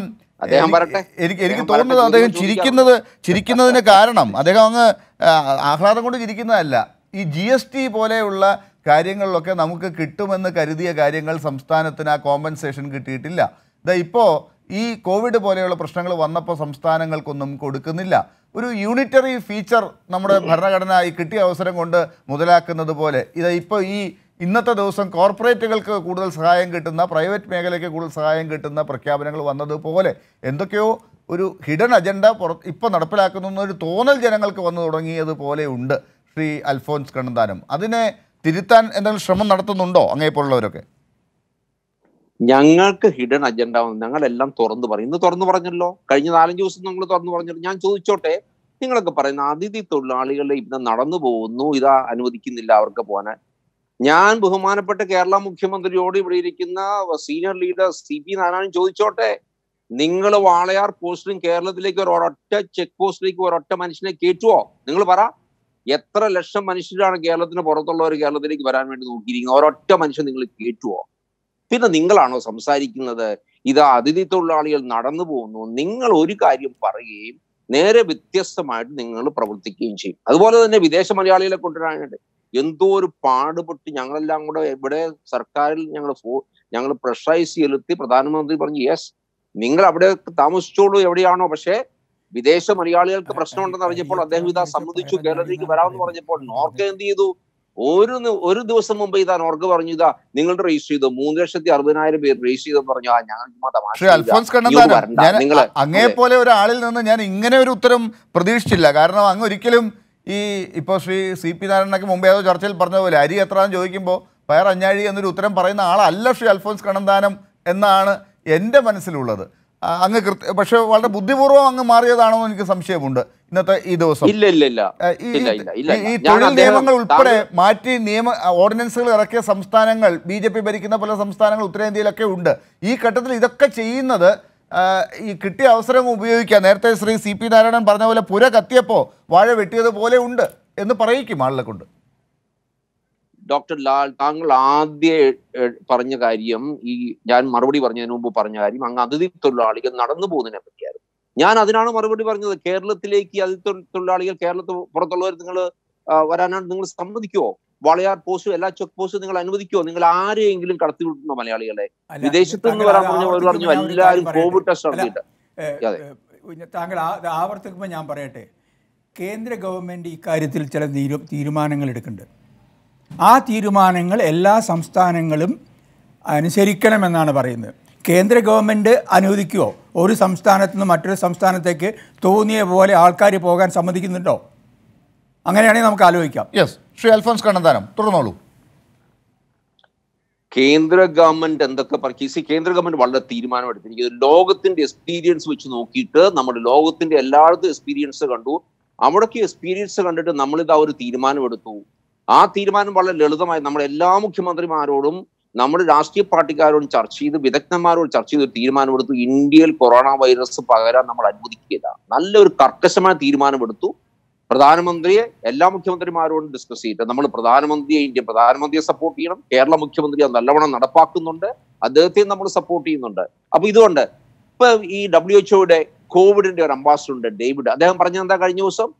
എനിക്ക് എനിക്ക് തോന്നുന്നത് അദ്ദേഹം ചിരിക്കുന്നത് ചിരിക്കുന്നതിന് കാരണം അദ്ദേഹം അങ്ങ് ആഹ്ലാദം കൊണ്ട് ചിരിക്കുന്നതല്ല ഈ ജി എസ് ടി പോലെയുള്ള കാര്യങ്ങളിലൊക്കെ നമുക്ക് കിട്ടുമെന്ന് കരുതിയ കാര്യങ്ങൾ സംസ്ഥാനത്തിന് ആ കോമ്പൻസേഷൻ കിട്ടിയിട്ടില്ല ഇതാ ഇപ്പോൾ ഈ കോവിഡ് പോലെയുള്ള പ്രശ്നങ്ങൾ വന്നപ്പോൾ സംസ്ഥാനങ്ങൾക്കൊന്നും കൊടുക്കുന്നില്ല ഒരു യൂണിറ്ററി ഫീച്ചർ നമ്മുടെ ഭരണഘടന ഈ കിട്ടിയ അവസരം കൊണ്ട് മുതലാക്കുന്നത് പോലെ ഇത് ഇപ്പോൾ ഈ ഇന്നത്തെ ദിവസം കോർപ്പറേറ്റുകൾക്ക് കൂടുതൽ സഹായം കിട്ടുന്ന പ്രൈവറ്റ് മേഖലയ്ക്ക് കൂടുതൽ സഹായം കിട്ടുന്ന പ്രഖ്യാപനങ്ങൾ വന്നതുപോലെ എന്തൊക്കെയോ ഒരു ഹിഡൻ അജണ്ട പുറ ഇപ്പോൾ നടപ്പിലാക്കുന്ന ഒരു തോന്നൽ ജനങ്ങൾക്ക് വന്നു തുടങ്ങിയതുപോലെ ഉണ്ട് ശ്രീ അൽഫോൻസ് കണ്ണന്താനം അതിനെ തിരുത്താൻ എന്തെങ്കിലും ശ്രമം നടത്തുന്നുണ്ടോ അങ്ങേപ്പോലുള്ളവരൊക്കെ ഞങ്ങൾക്ക് ഹിഡൻ അജണ്ട ഞങ്ങളെല്ലാം തുറന്നു പറയും ഇന്ന് തുറന്നു പറഞ്ഞല്ലോ കഴിഞ്ഞ നാലഞ്ച് ദിവസം നിങ്ങൾ തുറന്നു പറഞ്ഞു ഞാൻ ചോദിച്ചോട്ടെ നിങ്ങളൊക്കെ പറയുന്ന അതിഥി തൊഴിലാളികളെ ഇവിടെ നടന്നു പോകുന്നു ഇതാ അനുവദിക്കുന്നില്ല അവർക്ക് പോകാൻ ഞാൻ ബഹുമാനപ്പെട്ട കേരള മുഖ്യമന്ത്രിയോട് ഇവിടെ ഇരിക്കുന്ന senior leader C P Narayanan ചോദിച്ചോട്ടെ നിങ്ങൾ വാളയാർ പോസ്റ്റിലും കേരളത്തിലേക്ക് ഒരൊറ്റ ചെക്ക് പോസ്റ്റിലേക്ക് ഒരൊറ്റ മനുഷ്യനെ കേറ്റുവോ നിങ്ങൾ പറ എത്ര ലക്ഷം മനുഷ്യരാണ് കേരളത്തിന് പുറത്തുള്ളവർ കേരളത്തിലേക്ക് വരാൻ വേണ്ടി നോക്കിയിരിക്കുന്നത് ഒരൊറ്റ മനുഷ്യൻ നിങ്ങൾ കേട്ടുവോ പിന്നെ നിങ്ങളാണോ സംസാരിക്കുന്നത് ഇത് അതിഥി തൊഴിലാളികൾ നടന്നു പോകുന്നു നിങ്ങൾ ഒരു കാര്യം പറയുകയും നേരെ വ്യത്യസ്തമായിട്ട് നിങ്ങൾ പ്രവർത്തിക്കുകയും ചെയ്യും അതുപോലെ തന്നെ വിദേശ മലയാളികളെ കൊണ്ടുവരാനായിട്ട് എന്തോ ഒരു പാടുപെട്ട് ഞങ്ങളെല്ലാം കൂടെ ഇവിടെ സർക്കാരിൽ ഞങ്ങൾ ഫോ ഞങ്ങൾ പ്രഷറൈസ് ചെലുത്തി പ്രധാനമന്ത്രി പറഞ്ഞു യെസ് നിങ്ങൾ അവിടെ താമസിച്ചോളൂ എവിടെയാണോ പക്ഷേ വിദേശ മലയാളികൾക്ക് പ്രശ്നമുണ്ടെന്ന് അറിഞ്ഞപ്പോൾ അദ്ദേഹം ഇതാ സമ്മതിച്ചു കേരളത്തിലേക്ക് വരാമെന്ന് പറഞ്ഞപ്പോൾ നോർക്ക എന്ത് ചെയ്തു ഒരു ഒരു ദിവസം മുമ്പ് ഇതാ നോർക്ക് പറഞ്ഞു ഇതാ നിങ്ങൾ രജിസ്റ്റർ ചെയ്തു മൂന്ന് ലക്ഷത്തി അറുപതിനായിരം പേര് രജിസ്റ്റർ ചെയ്തു പറഞ്ഞു ആ ഞാൻ അൽഫോൻസ് അങ്ങേ പോലെ ഒരാളിൽ നിന്ന് ഞാൻ ഇങ്ങനെ ഒരു ഉത്തരം പ്രതീക്ഷിച്ചില്ല കാരണം അങ്ങ് ഒരിക്കലും ഈ ഇപ്പൊ ശ്രീ സി പി നാരായണനൊക്കെ മുമ്പേ ഏതോ ചർച്ചയിൽ പറഞ്ഞ പോലെ അരി എത്രയാണെന്ന് ചോദിക്കുമ്പോൾ പയർ അഞ്ഞാഴി എന്നൊരു ഉത്തരം പറയുന്ന ആളല്ല ശ്രീ അൽഫോൻസ് കണ്ണന്താനം എന്നാണ് എൻ്റെ മനസ്സിലുള്ളത് അങ്ങ് കൃത്യ പക്ഷെ വളരെ ബുദ്ധിപൂർവ്വം അങ്ങ് മാറിയതാണോ എനിക്ക് സംശയമുണ്ട് ഇന്നത്തെ ഈ ദിവസം ഇല്ല ഇല്ല ഇല്ല ഈ തൊഴിൽ നിയമങ്ങൾ ഉൾപ്പെടെ മാറ്റി നിയമ ഓർഡിനൻസുകൾ ഇറക്കിയ സംസ്ഥാനങ്ങൾ ബി ജെ പി ഭരിക്കുന്ന പല സംസ്ഥാനങ്ങൾ ഉത്തരേന്ത്യയിലൊക്കെ ഉണ്ട് ഈ ഘട്ടത്തിൽ ഇതൊക്കെ ചെയ്യുന്നത് ഈ കിട്ടിയ അവസരം ഉപയോഗിക്കുക നേരത്തെ ശ്രീ സി പി നാരായണൻ പറഞ്ഞ പോലെ പുര കത്തിയപ്പോൾ വാഴ വെട്ടിയതുപോലെ ഉണ്ട് എന്ന് പറയിക്കും ആളുകളെ കൊണ്ട് ഡോക്ടർ ലാൽ താങ്കൾ ആദ്യ പറഞ്ഞ കാര്യം ഈ ഞാൻ മറുപടി പറഞ്ഞതിന് മുമ്പ് പറഞ്ഞ കാര്യം അങ്ങ് അതിഥി തൊഴിലാളികൾ നടന്നു പോകുന്നതിനെ പറ്റിയായിരുന്നു ഞാൻ അതിനാണ് മറുപടി പറഞ്ഞത് കേരളത്തിലേക്ക് അതിഥി തൊഴിലാളികൾ കേരളത്തിൽ പുറത്തുള്ളവർ നിങ്ങൾ വരാനാണ് നിങ്ങൾ സമ്മതിക്കുമോ വളയാർ പോസ്റ്റും എല്ലാ ചെക്ക് പോസ്റ്റും നിങ്ങൾ അനുവദിക്കുമോ നിങ്ങൾ ആരെയെങ്കിലും കടത്തി വിട്ടുണ്ടോ മലയാളികളെ വിദേശത്ത് നിന്ന് വരാൻ പറഞ്ഞവർ പറഞ്ഞു എല്ലാവരും കോവിഡ് ടെസ്റ്റ് നടത്തിയിട്ട് താങ്കൾ ആവർത്തിക്കുമ്പോൾ ഞാൻ പറയട്ടെ കേന്ദ്ര ഗവൺമെന്റ് ഇക്കാര്യത്തിൽ ചില തീരുമാനങ്ങൾ എടുക്കുന്നുണ്ട് ആ തീരുമാനങ്ങൾ എല്ലാ സംസ്ഥാനങ്ങളും അനുസരിക്കണമെന്നാണ് പറയുന്നത് കേന്ദ്ര ഗവൺമെൻറ് അനുവദിക്കുമോ ഒരു സംസ്ഥാനത്ത് നിന്ന് മറ്റൊരു സംസ്ഥാനത്തേക്ക് തോന്നിയ പോലെ ആൾക്കാർ പോകാൻ സമ്മതിക്കുന്നുണ്ടോ അങ്ങനെയാണെങ്കിൽ നമുക്ക് ആലോചിക്കാം യെസ് ശ്രീ അൽഫോൻസ് കണ്ണന്താനം തുടർന്നോളൂ കേന്ദ്ര ഗവൺമെന്റ് എന്തൊക്കെ പറയും കേന്ദ്ര ഗവൺമെന്റ് വളരെ എടുത്തിരിക്കുന്നത് ലോകത്തിന്റെ എക്സ്പീരിയൻസ് വെച്ച് നോക്കിയിട്ട് നമ്മുടെ ലോകത്തിന്റെ എല്ലായിടത്തും എക്സ്പീരിയൻസ് കണ്ടു അവിടേക്ക് എക്സ്പീരിയൻസ് കണ്ടിട്ട് നമ്മളിതാ ഒരു തീരുമാനമെടുത്തു ആ തീരുമാനം വളരെ ലളിതമായി നമ്മുടെ എല്ലാ മുഖ്യമന്ത്രിമാരോടും നമ്മുടെ രാഷ്ട്രീയ പാർട്ടിക്കാരോടും ചർച്ച ചെയ്ത് വിദഗ്ധന്മാരോട് ചർച്ച ചെയ്ത് ഒരു തീരുമാനമെടുത്തു ഇന്ത്യയിൽ കൊറോണ വൈറസ് പകരാൻ നമ്മൾ അനുവദിക്കുകയില്ല നല്ലൊരു കർക്കശമായ തീരുമാനമെടുത്തു പ്രധാനമന്ത്രിയെ എല്ലാ മുഖ്യമന്ത്രിമാരോടും ഡിസ്കസ് ചെയ്തിട്ട് നമ്മൾ പ്രധാനമന്ത്രിയെ ഇന്ത്യ പ്രധാനമന്ത്രിയെ സപ്പോർട്ട് ചെയ്യണം കേരള മുഖ്യമന്ത്രി അത് നല്ലവണ്ണം നടപ്പാക്കുന്നുണ്ട് അദ്ദേഹത്തെയും നമ്മൾ സപ്പോർട്ട് ചെയ്യുന്നുണ്ട് അപ്പൊ ഇതുകൊണ്ട് ഇപ്പൊ ഈ ഡബ്ല്യു എച്ച്ഒയുടെ കോവിഡിന്റെ ഒരു അംബാസിഡർ ഉണ്ട് ഡേവിഡ് അദ്ദേഹം പറഞ്ഞ എന്താ കഴിഞ്ഞ ദിവസം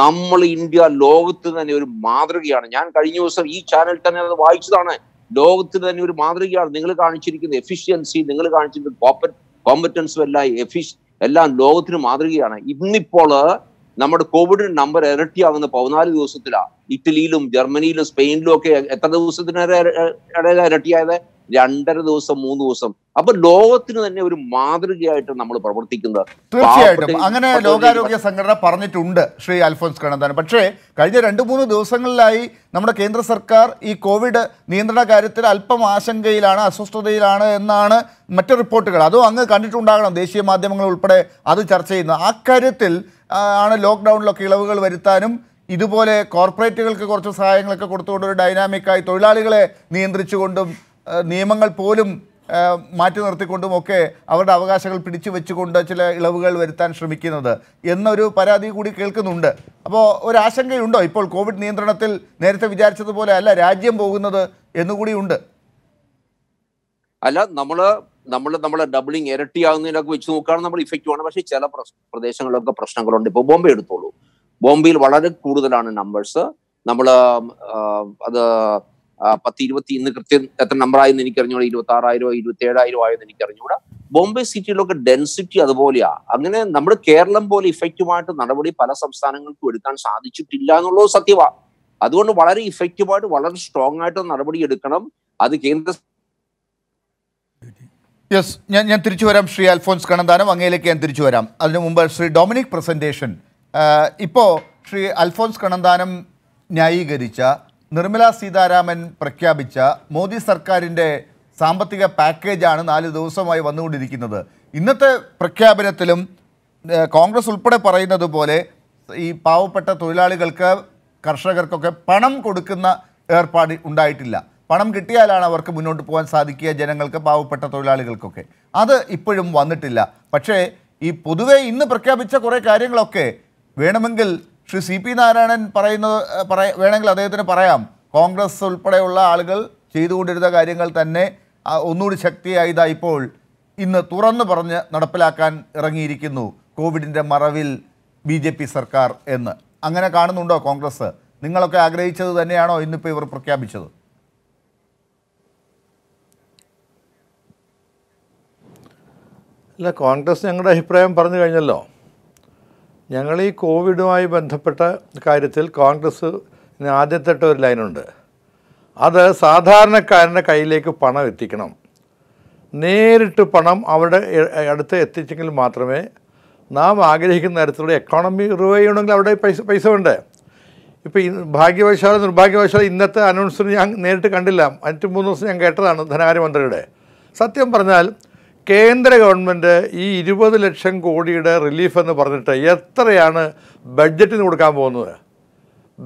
നമ്മൾ ഇന്ത്യ ലോകത്ത് തന്നെ ഒരു മാതൃകയാണ് ഞാൻ കഴിഞ്ഞ ദിവസം ഈ ചാനൽ തന്നെ അത് വായിച്ചതാണ് ലോകത്തിന് തന്നെ ഒരു മാതൃകയാണ് നിങ്ങൾ കാണിച്ചിരിക്കുന്ന എഫിഷ്യൻസി നിങ്ങൾ കാണിച്ചിരിക്കുന്ന കോമ്പറ്റൻസും എല്ലാം എഫിഷ് എല്ലാം ലോകത്തിന് മാതൃകയാണ് ഇന്നിപ്പോള് നമ്മുടെ കോവിഡ് നമ്പർ ഇരട്ടിയാവുന്ന പതിനാല് ദിവസത്തിലാണ് ഇറ്റലിയിലും ജർമ്മനിയിലും സ്പെയിനിലും ഒക്കെ എത്ര ദിവസത്തിനേറെ ഇരട്ടിയായത് രണ്ടര ദിവസം മൂന്ന് ദിവസം അപ്പൊ ലോകത്തിന് തന്നെ ഒരു മാതൃകയായിട്ട് നമ്മൾ പ്രവർത്തിക്കുന്നത് തീർച്ചയായിട്ടും അങ്ങനെ ലോകാരോഗ്യ സംഘടന പറഞ്ഞിട്ടുണ്ട് ശ്രീ അൽഫോൻസ് കണ്ണന്താൻ പക്ഷേ കഴിഞ്ഞ രണ്ട് മൂന്ന് ദിവസങ്ങളിലായി നമ്മുടെ കേന്ദ്ര സർക്കാർ ഈ കോവിഡ് നിയന്ത്രണ കാര്യത്തിൽ അല്പം ആശങ്കയിലാണ് അസ്വസ്ഥതയിലാണ് എന്നാണ് മറ്റ് റിപ്പോർട്ടുകൾ അതും അങ്ങ് കണ്ടിട്ടുണ്ടാകണം ദേശീയ മാധ്യമങ്ങൾ ഉൾപ്പെടെ അത് ചർച്ച ചെയ്യുന്നത് അക്കാര്യത്തിൽ ആണ് ലോക്ക്ഡൗണിലൊക്കെ ഇളവുകൾ വരുത്താനും ഇതുപോലെ കോർപ്പറേറ്റുകൾക്ക് കുറച്ച് സഹായങ്ങളൊക്കെ കൊടുത്തുകൊണ്ട് ഒരു ഡൈനാമിക്കായി തൊഴിലാളികളെ നിയന്ത്രിച്ചുകൊണ്ടും നിയമങ്ങൾ പോലും മാറ്റി നിർത്തിക്കൊണ്ടും ഒക്കെ അവരുടെ അവകാശങ്ങൾ പിടിച്ചു വെച്ചുകൊണ്ട് ചില ഇളവുകൾ വരുത്താൻ ശ്രമിക്കുന്നത് എന്നൊരു പരാതി കൂടി കേൾക്കുന്നുണ്ട് അപ്പോൾ ഒരാശങ്കയുണ്ടോ ഇപ്പോൾ കോവിഡ് നിയന്ത്രണത്തിൽ നേരത്തെ വിചാരിച്ചതുപോലെ അല്ല രാജ്യം പോകുന്നത് എന്നുകൂടി ഉണ്ട് അല്ല നമ്മൾ നമ്മൾ നമ്മളെ ഡബിളിങ് ഇരട്ടിയാകുന്നതിനൊക്കെ വെച്ച് നോക്കുകയാണെങ്കിൽ നമ്മൾ ഇഫക്റ്റീവ് ആണ് പക്ഷേ ചില പ്രദേശങ്ങളിലൊക്കെ പ്രശ്നങ്ങളുണ്ട് ഇപ്പോൾ ബോംബെ എടുത്തോളൂ ബോംബെയിൽ വളരെ കൂടുതലാണ് നമ്പേഴ്സ് നമ്മൾ അത് പത്ത് ഇരുപത്തി ഇന്ന് കൃത്യം എത്ര നമ്പറായെന്ന് എനിക്കറിഞ്ഞൂടാ ഇരുപത്തി ആറായിരോ ഇരുപത്തി ഏഴായിരോ ആയെന്ന് എനിക്കറിഞ്ഞൂടാ ബോംബെ സിറ്റിയിലൊക്കെ ഡെൻസിറ്റി അതുപോലെയാ അങ്ങനെ നമ്മൾ കേരളം പോലെ ഇഫക്റ്റീവായിട്ട് നടപടി പല സംസ്ഥാനങ്ങൾക്കും എടുക്കാൻ സാധിച്ചിട്ടില്ല എന്നുള്ളത് സത്യമാണ് അതുകൊണ്ട് വളരെ ഇഫക്റ്റീവായിട്ട് വളരെ സ്ട്രോങ് ആയിട്ട് നടപടി എടുക്കണം അത് കേന്ദ്ര യെസ് ഞാൻ ഞാൻ തിരിച്ചു വരാം ശ്രീ അൽഫോൻസ് കണന്താനം അങ്ങയിലേക്ക് ഞാൻ തിരിച്ചു വരാം അതിനു മുമ്പ് ശ്രീ ഡൊമിനിക് പ്രസൻറ്റേഷൻ ഇപ്പോൾ ശ്രീ അൽഫോൻസ് കണന്താനം ന്യായീകരിച്ച നിർമ്മല സീതാരാമൻ പ്രഖ്യാപിച്ച മോദി സർക്കാരിൻ്റെ സാമ്പത്തിക പാക്കേജാണ് നാല് ദിവസമായി വന്നുകൊണ്ടിരിക്കുന്നത് ഇന്നത്തെ പ്രഖ്യാപനത്തിലും കോൺഗ്രസ് ഉൾപ്പെടെ പറയുന്നത് പോലെ ഈ പാവപ്പെട്ട തൊഴിലാളികൾക്ക് കർഷകർക്കൊക്കെ പണം കൊടുക്കുന്ന ഏർപ്പാട് ഉണ്ടായിട്ടില്ല പണം കിട്ടിയാലാണ് അവർക്ക് മുന്നോട്ട് പോകാൻ സാധിക്കുക ജനങ്ങൾക്ക് പാവപ്പെട്ട തൊഴിലാളികൾക്കൊക്കെ അത് ഇപ്പോഴും വന്നിട്ടില്ല പക്ഷേ ഈ പൊതുവെ ഇന്ന് പ്രഖ്യാപിച്ച കുറേ കാര്യങ്ങളൊക്കെ വേണമെങ്കിൽ ശ്രീ സി പി നാരായണൻ പറയുന്നത് പറയ വേണമെങ്കിൽ അദ്ദേഹത്തിന് പറയാം കോൺഗ്രസ് ഉൾപ്പെടെയുള്ള ആളുകൾ ചെയ്തുകൊണ്ടിരുന്ന കാര്യങ്ങൾ തന്നെ ഒന്നുകൂടി ശക്തിയായതാ ഇപ്പോൾ ഇന്ന് തുറന്നു പറഞ്ഞ് നടപ്പിലാക്കാൻ ഇറങ്ങിയിരിക്കുന്നു കോവിഡിൻ്റെ മറവിൽ ബി ജെ പി സർക്കാർ എന്ന് അങ്ങനെ കാണുന്നുണ്ടോ കോൺഗ്രസ് നിങ്ങളൊക്കെ ആഗ്രഹിച്ചത് തന്നെയാണോ ഇന്നിപ്പോൾ ഇവർ പ്രഖ്യാപിച്ചത് അല്ല കോൺഗ്രസ് ഞങ്ങളുടെ അഭിപ്രായം പറഞ്ഞു കഴിഞ്ഞല്ലോ ഞങ്ങൾ ഈ കോവിഡുമായി ബന്ധപ്പെട്ട കാര്യത്തിൽ കോൺഗ്രസ് ആദ്യത്തെ ഒരു ലൈനുണ്ട് അത് സാധാരണക്കാരൻ്റെ കയ്യിലേക്ക് പണം എത്തിക്കണം നേരിട്ട് പണം അവരുടെ അടുത്ത് എത്തിച്ചെങ്കിൽ മാത്രമേ നാം ആഗ്രഹിക്കുന്ന തരത്തിലുള്ള എക്കോണമി റിവൈവ് ചെയ്യണമെങ്കിൽ അവിടെ പൈസ പൈസ വേണ്ടേ ഇപ്പോൾ ഭാഗ്യവശാല നിർഭാഗ്യവശാല ഇന്നത്തെ അനൗൺസ്മെൻറ്റ് ഞാൻ നേരിട്ട് കണ്ടില്ല അഞ്ച് മൂന്ന് ദിവസം ഞാൻ കേട്ടതാണ് ധനകാര്യമന്ത്രിയുടെ സത്യം പറഞ്ഞാൽ കേന്ദ്ര ഗവൺമെൻറ് ഈ ഇരുപത് ലക്ഷം കോടിയുടെ റിലീഫ് എന്ന് പറഞ്ഞിട്ട് എത്രയാണ് ബഡ്ജറ്റിന് കൊടുക്കാൻ പോകുന്നത്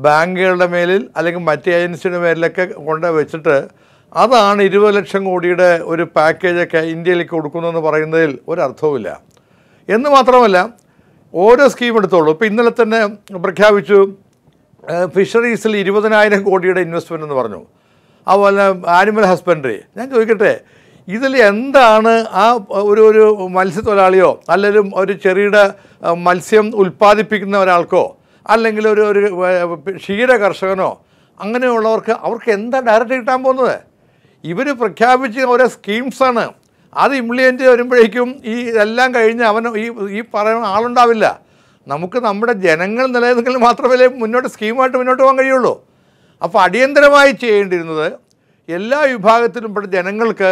ബാങ്കുകളുടെ മേലിൽ അല്ലെങ്കിൽ മറ്റ് ഏജൻസിയുടെ മേലിലൊക്കെ കൊണ്ട് വെച്ചിട്ട് അതാണ് ഇരുപത് ലക്ഷം കോടിയുടെ ഒരു പാക്കേജൊക്കെ ഇന്ത്യയിലേക്ക് കൊടുക്കുന്നതെന്ന് പറയുന്നതിൽ ഒരർത്ഥവുമില്ല എന്ന് മാത്രമല്ല ഓരോ സ്കീം എടുത്തോളൂ ഇപ്പോൾ ഇന്നലെ തന്നെ പ്രഖ്യാപിച്ചു ഫിഷറീസിൽ ഇരുപതിനായിരം കോടിയുടെ ഇൻവെസ്റ്റ്മെൻ്റ് എന്ന് പറഞ്ഞു അതുപോലെ ആനിമൽ ഹസ്ബൻഡറി ഞാൻ ചോദിക്കട്ടെ ഇതിൽ എന്താണ് ആ ഒരു ഒരു മത്സ്യത്തൊഴിലാളിയോ അല്ലെങ്കിൽ ഒരു ചെറിയുടെ മത്സ്യം ഉൽപ്പാദിപ്പിക്കുന്ന ഒരാൾക്കോ അല്ലെങ്കിൽ ഒരു ഒരു ക്ഷീര കർഷകനോ അങ്ങനെയുള്ളവർക്ക് അവർക്ക് എന്താ ഡയറക്റ്റ് കിട്ടാൻ പോകുന്നത് ഇവർ പ്രഖ്യാപിച്ച ഓരോ സ്കീംസാണ് അത് ഇംപ്ലിമെൻ്റ് വരുമ്പോഴേക്കും ഈ ഇതെല്ലാം കഴിഞ്ഞ് അവൻ ഈ ഈ പറയുന്ന ആളുണ്ടാവില്ല നമുക്ക് നമ്മുടെ ജനങ്ങൾ നിലനിൽക്കുന്ന മാത്രമല്ലേ മുന്നോട്ട് സ്കീമായിട്ട് മുന്നോട്ട് പോകാൻ കഴിയുള്ളൂ അപ്പോൾ അടിയന്തരമായി ചെയ്യേണ്ടിയിരുന്നത് എല്ലാ വിഭാഗത്തിലും പെട്ട ജനങ്ങൾക്ക്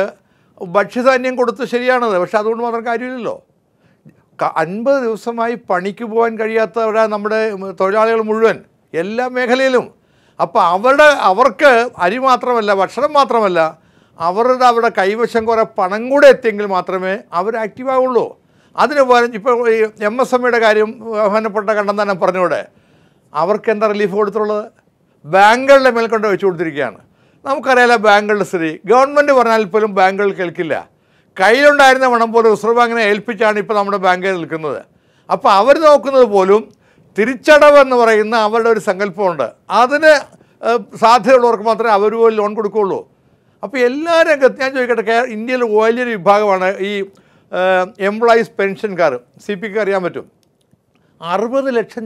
ഭക്ഷ്യധാന്യം കൊടുത്ത് ശരിയാണത് പക്ഷെ അതുകൊണ്ട് മാത്രം കാര്യമില്ലല്ലോ അൻപത് ദിവസമായി പണിക്ക് പോകാൻ കഴിയാത്തവരെ നമ്മുടെ തൊഴിലാളികൾ മുഴുവൻ എല്ലാ മേഖലയിലും അപ്പോൾ അവരുടെ അവർക്ക് അരി മാത്രമല്ല ഭക്ഷണം മാത്രമല്ല അവരുടെ അവിടെ കൈവശം കുറേ പണം കൂടെ എത്തിയെങ്കിൽ മാത്രമേ അവർ ആക്റ്റീവ് ആവുള്ളൂ അതിന് പകരം ഇപ്പോൾ ഈ എം എസ് എമ്മയുടെ കാര്യം ബഹുമാനപ്പെട്ട തന്നെ പറഞ്ഞൂടെ അവർക്ക് എന്താ റിലീഫ് കൊടുത്തുള്ളത് ബാങ്കുകളുടെ മേൽക്കൊണ്ട് വെച്ചു കൊടുത്തിരിക്കുകയാണ് നമുക്കറിയാലോ ബാങ്കുകളുടെ സ്ഥിതി ഗവൺമെൻറ് പറഞ്ഞാൽ പോലും ബാങ്കുകൾ കേൾക്കില്ല കയ്യിലുണ്ടായിരുന്ന പണം പോലും റിസർവ് ബാങ്കിനെ ഏൽപ്പിച്ചാണ് ഇപ്പോൾ നമ്മുടെ ബാങ്ക് നിൽക്കുന്നത് അപ്പോൾ അവർ നോക്കുന്നത് പോലും തിരിച്ചടവെന്ന് പറയുന്ന അവരുടെ ഒരു സങ്കല്പമുണ്ട് അതിന് സാധ്യതയുള്ളവർക്ക് മാത്രമേ അവർ പോലും ലോൺ കൊടുക്കുകയുള്ളൂ അപ്പോൾ എല്ലാ രംഗത്ത് ഞാൻ ചോദിക്കട്ടെ ഇന്ത്യയിൽ വലിയൊരു വിഭാഗമാണ് ഈ എംപ്ലോയീസ് പെൻഷൻകാർ സി പിക്ക് അറിയാൻ പറ്റും അറുപത് ലക്ഷം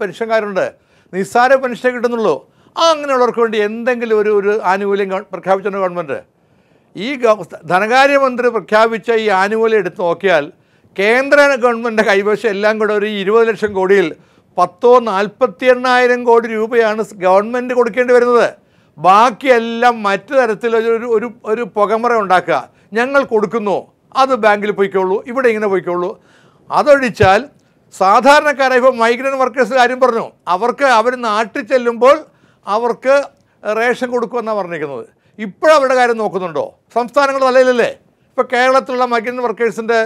പെൻഷൻകാരുണ്ട് നിസ്സാര പെൻഷൻ കിട്ടുന്നുള്ളൂ ആ അങ്ങനെയുള്ളവർക്ക് വേണ്ടി എന്തെങ്കിലും ഒരു ഒരു ആനുകൂല്യം പ്രഖ്യാപിച്ചുകൊണ്ട് ഗവൺമെൻറ് ഈ ധനകാര്യമന്ത്രി പ്രഖ്യാപിച്ച ഈ ആനുകൂല്യം എടുത്ത് നോക്കിയാൽ കേന്ദ്ര ഗവൺമെൻറ് കൈവശം എല്ലാം കൂടെ ഒരു ഇരുപത് ലക്ഷം കോടിയിൽ പത്തോ നാൽപ്പത്തി എണ്ണായിരം കോടി രൂപയാണ് ഗവൺമെൻറ് കൊടുക്കേണ്ടി വരുന്നത് ബാക്കിയെല്ലാം മറ്റു തരത്തിലൊരു ഒരു ഒരു പുകമറ ഉണ്ടാക്കുക ഞങ്ങൾ കൊടുക്കുന്നു അത് ബാങ്കിൽ പോയിക്കോളൂ ഇവിടെ ഇങ്ങനെ പോയിക്കോളൂ അതൊഴിച്ചാൽ സാധാരണക്കാരായ ഇപ്പോൾ മൈഗ്രൻ്റ് വർക്കേഴ്സ് ആരും പറഞ്ഞു അവർക്ക് അവർ നാട്ടിൽ ചെല്ലുമ്പോൾ അവർക്ക് റേഷൻ കൊടുക്കുമെന്നാണ് പറഞ്ഞിരിക്കുന്നത് അവരുടെ കാര്യം നോക്കുന്നുണ്ടോ സംസ്ഥാനങ്ങൾ തലയിലല്ലേ ഇപ്പോൾ കേരളത്തിലുള്ള മൈഗ്രൻ്റ് വർക്കേഴ്സിൻ്റെ